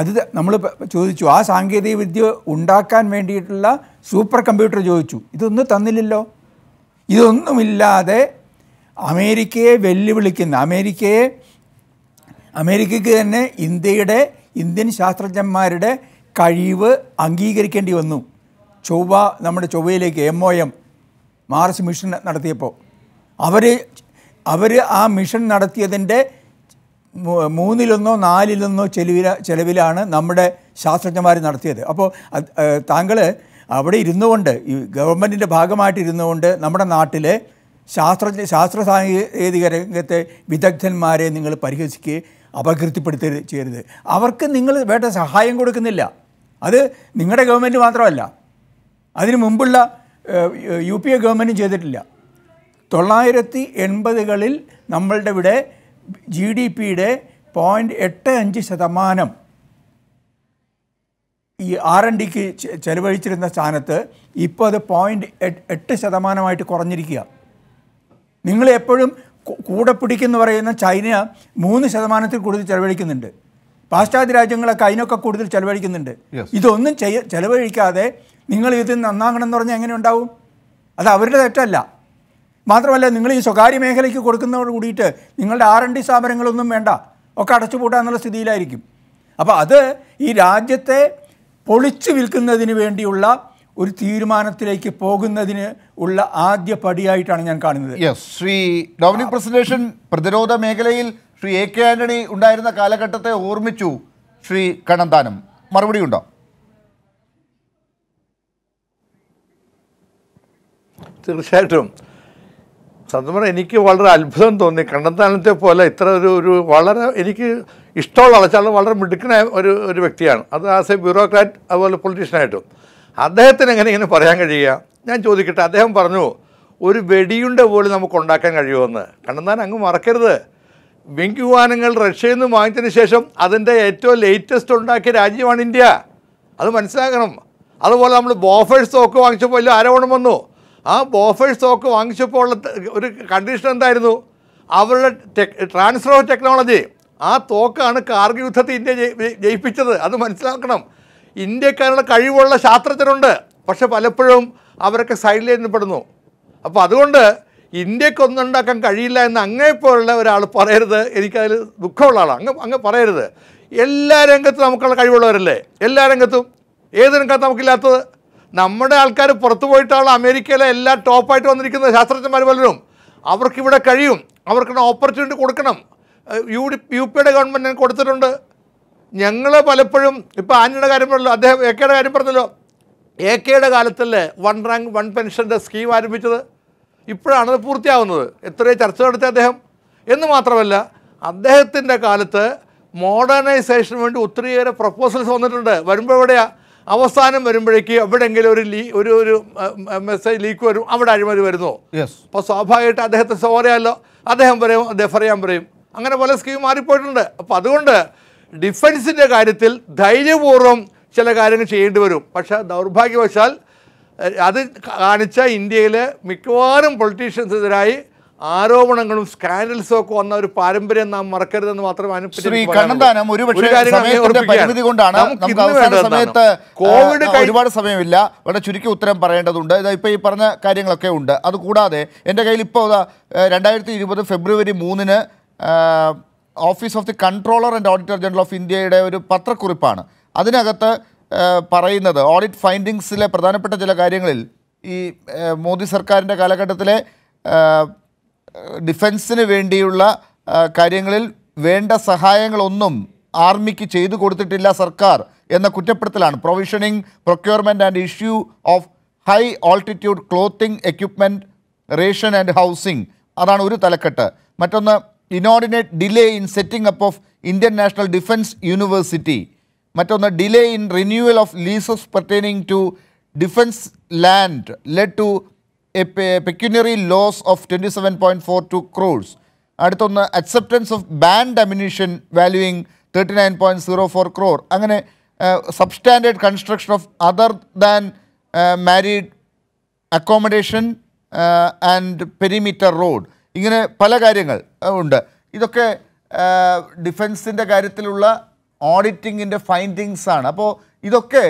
അത് നമ്മൾ ചോദിച്ചു ആ സാങ്കേതികവിദ്യ ഉണ്ടാക്കാൻ വേണ്ടിയിട്ടുള്ള സൂപ്പർ കമ്പ്യൂട്ടർ ചോദിച്ചു ഇതൊന്നും തന്നില്ലല്ലോ ഇതൊന്നുമില്ലാതെ അമേരിക്കയെ വെല്ലുവിളിക്കുന്ന അമേരിക്കയെ അമേരിക്കയ്ക്ക് തന്നെ ഇന്ത്യയുടെ ഇന്ത്യൻ ശാസ്ത്രജ്ഞന്മാരുടെ കഴിവ് അംഗീകരിക്കേണ്ടി വന്നു ചൊവ്വ നമ്മുടെ ചൊവ്വയിലേക്ക് M O M Mars mission നടത്തിയപ്പോൾ അവർ അവർ ആ മിഷൻ നടത്തിയതിൻ്റെ മൂന്നിലൊന്നോ നാലിലൊന്നോ ചെലവിൽ ചെലവിലാണ് നമ്മുടെ ശാസ്ത്രജ്ഞന്മാർ നടത്തിയത് അപ്പോൾ താങ്കൾ അവിടെ ഇരുന്നു കൊണ്ട് ഈ ഗവൺമെൻറ്റിൻ്റെ ഭാഗമായിട്ടിരുന്നു കൊണ്ട് നമ്മുടെ നാട്ടിലെ ശാസ്ത്രജ്ഞ ശാസ്ത്ര സാങ്കേതിക രംഗത്തെ വിദഗ്ധന്മാരെ നിങ്ങൾ പരിഹസിക്കുകയും അപകീർത്തിപ്പെടുത്തി ചെയ്യരുത് അവർക്ക് നിങ്ങൾ വേണ്ട സഹായം കൊടുക്കുന്നില്ല അത് നിങ്ങളുടെ ഗവൺമെൻറ് മാത്രമല്ല അതിനു മുമ്പുള്ള യു പി എ ഗവൺമെൻറ്റും ചെയ്തിട്ടില്ല തൊള്ളായിരത്തി എൺപതുകളിൽ നമ്മളുടെ ഇവിടെ ജി ഡി പിയുടെ പോയിൻറ്റ് എട്ട് അഞ്ച് ശതമാനം ഈ ആർ എൻ ഡിക്ക് ചെലവഴിച്ചിരുന്ന സ്ഥാനത്ത് ഇപ്പോൾ അത് പോയിൻറ്റ് എട്ട് ശതമാനമായിട്ട് കുറഞ്ഞിരിക്കുക നിങ്ങൾ എപ്പോഴും കൂടെ പിടിക്കുന്നു പറയുന്ന ചൈന മൂന്ന് ശതമാനത്തിൽ കൂടുതൽ ചെലവഴിക്കുന്നുണ്ട് പാശ്ചാത്യ രാജ്യങ്ങളൊക്കെ അതിനൊക്കെ കൂടുതൽ ചെലവഴിക്കുന്നുണ്ട് ഇതൊന്നും ചെയ്യ ചെലവഴിക്കാതെ നിങ്ങൾ ഇത് നന്നാകണം എന്ന് പറഞ്ഞാൽ എങ്ങനെ ഉണ്ടാവും അത് അവരുടെ തെറ്റല്ല മാത്രമല്ല നിങ്ങൾ ഈ സ്വകാര്യ മേഖലയ്ക്ക് കൊടുക്കുന്നതോട് കൂടിയിട്ട് നിങ്ങളുടെ ആർ എൻ ഡി സ്ഥാപനങ്ങളൊന്നും വേണ്ട ഒക്കെ അടച്ചുപൂട്ടാന്നുള്ള സ്ഥിതിയിലായിരിക്കും അപ്പോൾ അത് ഈ രാജ്യത്തെ പൊളിച്ചു വിൽക്കുന്നതിന് വേണ്ടിയുള്ള ഒരു തീരുമാനത്തിലേക്ക് പോകുന്നതിന് ഉള്ള ആദ്യ പടിയായിട്ടാണ് ഞാൻ കാണുന്നത് ശ്രീ ഡോമിനിക് പ്രസന്റേഷൻ പ്രതിരോധ മേഖലയിൽ ശ്രീ എ കെ ആന്റണി ഉണ്ടായിരുന്ന കാലഘട്ടത്തെ ഓർമ്മിച്ചു ശ്രീ കണന്താനം മറുപടി ഉണ്ടോ തീർച്ചയായിട്ടും സത്യം പറഞ്ഞാൽ എനിക്ക് വളരെ അത്ഭുതം തോന്നി കണ്ണന്താനത്തെ പോലെ ഇത്ര ഒരു ഒരു വളരെ എനിക്ക് ഇഷ്ടമുള്ള അളച്ചാൽ വളരെ മിടുക്കനായ ഒരു ഒരു വ്യക്തിയാണ് അത് ആസ് എ ബ്യൂറോക്രാറ്റ് അതുപോലെ പൊളിറ്റീഷ്യനായിട്ടും അദ്ദേഹത്തിന് എങ്ങനെ ഇങ്ങനെ പറയാൻ കഴിയുക ഞാൻ ചോദിക്കട്ടെ അദ്ദേഹം പറഞ്ഞു ഒരു വെടിയുണ്ട പോലും നമുക്ക് ഉണ്ടാക്കാൻ കഴിയുമെന്ന് കണ്ടെന്നാൽ അങ്ങ് മറക്കരുത് മിഗ് വിമാനങ്ങൾ റഷ്യയിൽ നിന്ന് വാങ്ങിച്ചതിന് ശേഷം അതിൻ്റെ ഏറ്റവും ലേറ്റസ്റ്റ് ഉണ്ടാക്കിയ രാജ്യമാണ് ഇന്ത്യ അത് മനസ്സിലാക്കണം അതുപോലെ നമ്മൾ ബോഫേഴ്സ് തോക്ക് വാങ്ങിച്ചപ്പോൾ വലിയ ആരോപണം വന്നു ആ ബോഫേഴ്സ് തോക്ക് വാങ്ങിച്ചപ്പോൾ ഉള്ള ഒരു കണ്ടീഷൻ എന്തായിരുന്നു അവരുടെ ടെക് ട്രാൻസ്ഫർ ഓഫ് ടെക്നോളജി ആ തോക്കാണ് കാർഗിൽ യുദ്ധത്തിൽ ഇന്ത്യ ജയിപ്പിച്ചത് അത് മനസ്സിലാക്കണം ഇന്ത്യക്കാരുടെ കഴിവുള്ള ശാസ്ത്രജ്ഞരുണ്ട് പക്ഷെ പലപ്പോഴും അവരൊക്കെ സൈഡിലേറ്റപ്പെടുന്നു അപ്പോൾ അതുകൊണ്ട് ഇന്ത്യക്കൊന്നുണ്ടാക്കാൻ കഴിയില്ല എന്ന് അങ്ങേപ്പോലുള്ള ഒരാൾ പറയരുത് എനിക്കതിൽ ദുഃഖമുള്ള ആളാണ് അങ്ങ് അങ്ങ് പറയരുത് എല്ലാ രംഗത്തും നമുക്കുള്ള കഴിവുള്ളവരല്ലേ എല്ലാ രംഗത്തും ഏത് രംഗത്ത് നമുക്കില്ലാത്തത് നമ്മുടെ ആൾക്കാർ പുറത്തു പോയിട്ടാണ് അമേരിക്കയിലെ എല്ലാ ടോപ്പായിട്ട് വന്നിരിക്കുന്ന ശാസ്ത്രജ്ഞന്മാർ പലരും അവർക്കിവിടെ കഴിയും അവർക്കുള്ള ഓപ്പർച്യൂണിറ്റി കൊടുക്കണം യു യു പിയുടെ ഗവൺമെൻറ്റിന് കൊടുത്തിട്ടുണ്ട് ഞങ്ങൾ പലപ്പോഴും ഇപ്പോൾ ആന്റിയുടെ കാര്യം പറഞ്ഞല്ലോ അദ്ദേഹം എ കെയുടെ കാര്യം പറഞ്ഞല്ലോ എ കെയുടെ കാലത്തല്ലേ വൺ റാങ്ക് വൺ പെൻഷൻ്റെ സ്കീം ആരംഭിച്ചത് ഇപ്പോഴാണ് അത് പൂർത്തിയാവുന്നത് എത്രയോ ചർച്ച നടത്തിയ അദ്ദേഹം എന്ന് മാത്രമല്ല അദ്ദേഹത്തിൻ്റെ കാലത്ത് മോഡേണൈസേഷന് വേണ്ടി ഒത്തിരിയേറെ പ്രപ്പോസൽസ് വന്നിട്ടുണ്ട് വരുമ്പോൾ എവിടെയാണ് അവസാനം വരുമ്പോഴേക്ക് എവിടെയെങ്കിലും ഒരു ലീ ഒരു ഒരു മെസ്സേജ് ലീക്ക് വരും അവിടെ അഴിമതി യെസ് അപ്പോൾ സ്വാഭാവികമായിട്ട് അദ്ദേഹത്തെ സോറിയാലോ അദ്ദേഹം പറയും ഡെഫർ ചെയ്യാൻ പറയും അങ്ങനെ പല സ്കീം മാറിപ്പോയിട്ടുണ്ട് അപ്പോൾ അതുകൊണ്ട് ഡിഫൻസിൻ്റെ കാര്യത്തിൽ ധൈര്യപൂർവ്വം ചില കാര്യങ്ങൾ ചെയ്യേണ്ടി വരും പക്ഷേ ദൗർഭാഗ്യവശാൽ അത് കാണിച്ച ഇന്ത്യയിലെ മിക്കവാറും പൊളിറ്റീഷ്യൻസെതിരായി ആരോപണങ്ങളും സ്കാൻഡൽസും ഒക്കെ വന്ന ഒരു പാരമ്പര്യം നാം മറക്കരുതെന്ന് മാത്രം ശ്രീ ഒരു കൊണ്ടാണ് സമയത്ത് കോവിഡ് ഒരുപാട് സമയമില്ല വളരെ ചുരുക്കി ഉത്തരം പറയേണ്ടതുണ്ട് ഇപ്പൊ ഈ പറഞ്ഞ കാര്യങ്ങളൊക്കെ ഉണ്ട് അതുകൂടാതെ എൻ്റെ കയ്യിൽ ഇപ്പോൾ രണ്ടായിരത്തി ഇരുപത് ഫെബ്രുവരി മൂന്നിന് office of the controller and auditor general of ഇന്ത്യയുടെ ഒരു പത്രക്കുറിപ്പാണ് അതിനകത്ത് പറയുന്നത് ഓഡിറ്റ് ഫൈൻഡിങ്സിലെ പ്രധാനപ്പെട്ട ചില കാര്യങ്ങളിൽ ഈ മോദി സർക്കാരിൻ്റെ കാലഘട്ടത്തിലെ ഡിഫൻസിന് വേണ്ടിയുള്ള കാര്യങ്ങളിൽ വേണ്ട സഹായങ്ങളൊന്നും ആർമിക്ക് ചെയ്തു കൊടുത്തിട്ടില്ല സർക്കാർ എന്ന കുറ്റപ്പെടുത്തലാണ് provisioning procurement and issue of high altitude clothing equipment ration and housing അതാണ് ഒരു തലക്കെട്ട് മറ്റൊന്ന് inordinate delay in setting up of Indian National Defence University. matter on the delay in renewal of leases pertaining to defence land led to a pecuniary loss of 27.42 crores. അടുത്ത on the acceptance of banned ammunition valuing thirty-nine point zero four point zero four crore അങ്ങനെ substandard construction of other than married accommodation and perimeter road ഇങ്ങനെ പല കാര്യങ്ങൾ ഉണ്ട് ഇതൊക്കെ ഡിഫൻസിൻ്റെ കാര്യത്തിലുള്ള ഓഡിറ്റിങ്ങിൻ്റെ findings ആണ് അപ്പോൾ ഇതൊക്കെ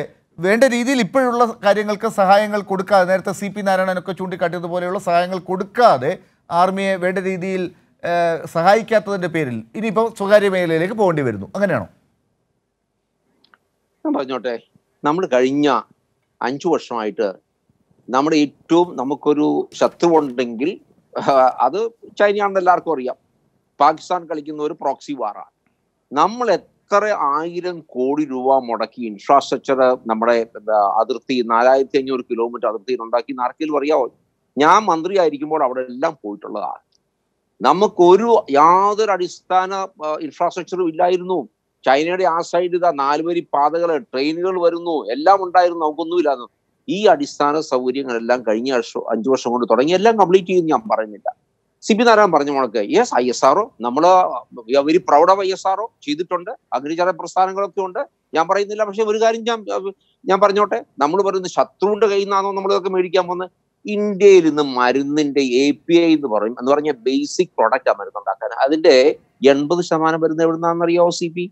വേണ്ട രീതിയിൽ ഇപ്പോഴുള്ള കാര്യങ്ങൾക്ക് സഹായങ്ങൾ കൊടുക്കാതെ നേരത്തെ സി പി നാരായണനൊക്കെ ചൂണ്ടിക്കാട്ടിയതുപോലെയുള്ള സഹായങ്ങൾ കൊടുക്കാതെ ആർമിയെ വേണ്ട രീതിയിൽ സഹായിക്കാത്തതിൻ്റെ പേരിൽ ഇനിയിപ്പോൾ സ്വകാര്യ മേഖലയിലേക്ക് പോകേണ്ടി വരുന്നു അങ്ങനെയാണോ ഞാൻ പറഞ്ഞോട്ടെ നമ്മൾ കഴിഞ്ഞ അഞ്ചു വർഷമായിട്ട് നമ്മുടെ ഏറ്റവും നമുക്കൊരു ശത്രുവുണ്ടെങ്കിൽ അത് ചൈനയാണെന്ന് എല്ലാവർക്കും അറിയാം പാകിസ്ഥാൻ കളിക്കുന്ന ഒരു പ്രോക്സി വാറാണ് നമ്മൾ എത്ര ആയിരം കോടി രൂപ മുടക്കി ഇൻഫ്രാസ്ട്രക്ചർ നമ്മുടെ അതിർത്തി നാലായിരത്തി അഞ്ഞൂറ് കിലോമീറ്റർ അതിർത്തിയിൽ ഉണ്ടാക്കി ആർക്കെങ്കിലും അറിയാമോ ഞാൻ മന്ത്രി ആയിരിക്കുമ്പോൾ അവിടെ എല്ലാം പോയിട്ടുള്ളതാണ് നമുക്കൊരു യാതൊരു അടിസ്ഥാന ഇൻഫ്രാസ്ട്രക്ചറും ഇല്ലായിരുന്നു ചൈനയുടെ ആ സൈഡ് ഇതാ നാലുവരി പാതകൾ ട്രെയിനുകൾ വരുന്നു എല്ലാം ഉണ്ടായിരുന്നു നമുക്കൊന്നുമില്ലായിരുന്നു ഈ അടിസ്ഥാന സൗകര്യങ്ങളെല്ലാം കഴിഞ്ഞ വർഷം അഞ്ചു വർഷം കൊണ്ട് തുടങ്ങി എല്ലാം കംപ്ലീറ്റ് ചെയ്യും ഞാൻ പറഞ്ഞില്ല സി പി നാരായണൻ പറഞ്ഞ മുളക്ക് യെസ് ഐ എസ് ആർഒ നമ്മൾ very proud of I S R O ചെയ്തിട്ടുണ്ട് അഗ്നിചര പ്രസ്ഥാനങ്ങളൊക്കെ ഉണ്ട് ഞാൻ പറയുന്നില്ല പക്ഷെ ഒരു കാര്യം ഞാൻ ഞാൻ പറഞ്ഞോട്ടെ നമ്മൾ പറയുന്നത് ശത്രുവിന്റെ കയ്യിൽ നിന്നാണോ നമ്മളിതൊക്കെ മേടിക്കാൻ പോകുന്നത് ഇന്ത്യയിൽ നിന്ന് മരുന്നിന്റെ എ പി ഐ എന്ന് പറയും എന്ന് പറഞ്ഞ ബേസിക് പ്രോഡക്റ്റ് ആ മരുന്ന് ഉണ്ടാക്കാൻ അതിന്റെ എൺപത് ശതമാനം മരുന്ന് എവിടുന്നാണെന്ന് അറിയാവോ സി പി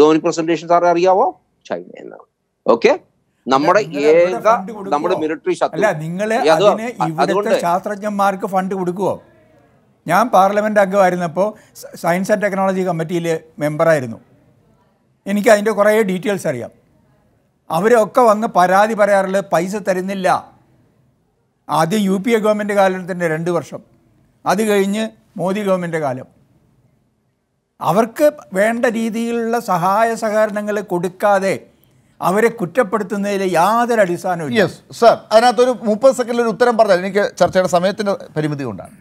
ഡോമിനിക് പ്രസന്റേഷൻ സാറേ അറിയാവോ ചൈനയിൽ നിന്നാണ് ഓക്കെ നമ്മുടെ ഏക നമ്മുടെ മിലിറ്ററി അല്ല നിങ്ങൾ അതിന് ഇവിടുത്തെ ശാസ്ത്രജ്ഞന്മാർക്ക് ഫണ്ട് കൊടുക്കുവോ ഞാൻ പാർലമെന്റ് അംഗമായിരുന്നപ്പോൾ സയൻസ് ആൻഡ് ടെക്നോളജി കമ്മിറ്റിയിൽ മെമ്പറായിരുന്നു എനിക്ക് അതിൻ്റെ കുറേ ഡീറ്റെയിൽസ് അറിയാം അവരൊക്കെ വന്ന് പരാതി പറയാറുള്ളത് പൈസ തരുന്നില്ല ആദ്യം യു പി എ ഗവൺമെൻറ് തന്നെ രണ്ട് വർഷം അത് കഴിഞ്ഞ് മോദി ഗവൺമെൻറ് കാലം അവർക്ക് വേണ്ട രീതിയിലുള്ള സഹായ സഹകരണങ്ങൾ കൊടുക്കാതെ അവരെ കുറ്റപ്പെടുത്തുന്നതിൽ യാതൊരു അടിസ്ഥാനവും യെസ് സർ അതിനകത്തൊരു മുപ്പത് സെക്കൻഡിൽ ഒരു ഉത്തരം പറഞ്ഞാൽ എനിക്ക് ചർച്ചയുടെ സമയത്തിൻ്റെ പരിമിതി കൊണ്ടാണ്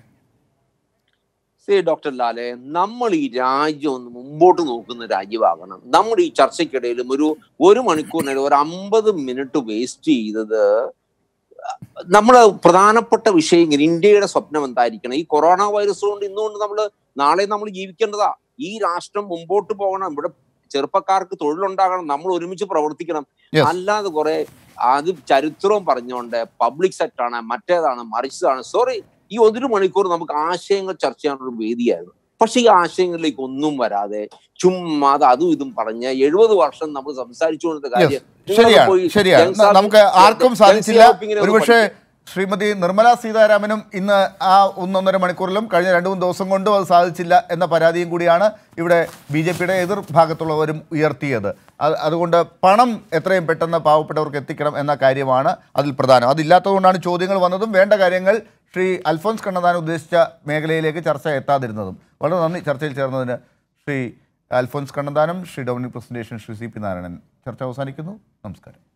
ഡോക്ടർ ലാലെ നമ്മൾ ഈ രാജ്യം ഒന്ന് മുമ്പോട്ട് നോക്കുന്ന രാജ്യമാകണം നമ്മുടെ ഈ ചർച്ചയ്ക്കിടയിലും ഒരു ഒരു മണിക്കൂറിനിടയിൽ ഒരു അമ്പത് മിനിറ്റ് വേസ്റ്റ് ചെയ്തത് നമ്മൾ പ്രധാനപ്പെട്ട വിഷയം ഇന്ത്യയുടെ സ്വപ്നം എന്തായിരിക്കണം ഈ കൊറോണ വൈറസ് കൊണ്ട് ഇന്നുകൊണ്ട് നമ്മൾ നാളെ നമ്മൾ ജീവിക്കേണ്ടതാ ഈ രാഷ്ട്രം മുമ്പോട്ട് പോകണം ഇവിടെ ചെറുപ്പക്കാർക്ക് തൊഴിലുണ്ടാകണം നമ്മൾ ഒരുമിച്ച് പ്രവർത്തിക്കണം അല്ലാതെ കുറെ അത് ചരിത്രവും പറഞ്ഞുകൊണ്ട് പബ്ലിക് ആണ് മറ്റേതാണ് മറിച്ചതാണ് സോറി ഈ ഒരു മണിക്കൂർ നമുക്ക് ആശയങ്ങൾ ചർച്ച ചെയ്യാനുള്ള വേദിയായിരുന്നു പക്ഷെ ഈ ആശയങ്ങളിലേക്ക് ഒന്നും വരാതെ ചുമ്മാ അതും ഇതും പറഞ്ഞ് എഴുപത് വർഷം നമ്മൾ സംസാരിച്ചുകൊണ്ടിരുന്ന കാര്യം ശരിയാണ് ശരിയാണ് നമുക്ക് ആർക്കും സാധിച്ചില്ല ഒരുപക്ഷെ ശ്രീമതി നിർമ്മലാ സീതാരാമനും ഇന്ന് ആ ഒന്നൊന്നര മണിക്കൂറിലും കഴിഞ്ഞ രണ്ടു മൂന്ന് ദിവസം കൊണ്ടും അത് സാധിച്ചില്ല എന്ന പരാതിയും കൂടിയാണ് ഇവിടെ ബി ജെ പിയുടെ എതിർഭാഗത്തുള്ളവരും ഉയർത്തിയത് അതുകൊണ്ട് പണം എത്രയും പെട്ടെന്ന് പാവപ്പെട്ടവർക്ക് എത്തിക്കണം എന്ന കാര്യമാണ് അതിൽ പ്രധാനം അതില്ലാത്തതുകൊണ്ടാണ് ചോദ്യങ്ങൾ വന്നതും വേണ്ട കാര്യങ്ങൾ ശ്രീ അൽഫോൻസ് കണ്ണദാൻ ഉദ്ദേശിച്ച മേഖലയിലേക്ക് ചർച്ച എത്താതിരുന്നതും വളരെ നന്ദി ചർച്ചയിൽ ചേർന്നതിന് ശ്രീ അൽഫോൻസ് കണ്ണന്താനം ശ്രീ ഡൊമിനിക് പ്രസന്റേഷൻ ശ്രീ സി പി നാരായണൻ ചർച്ച അവസാനിക്കുന്നു നമസ്കാരം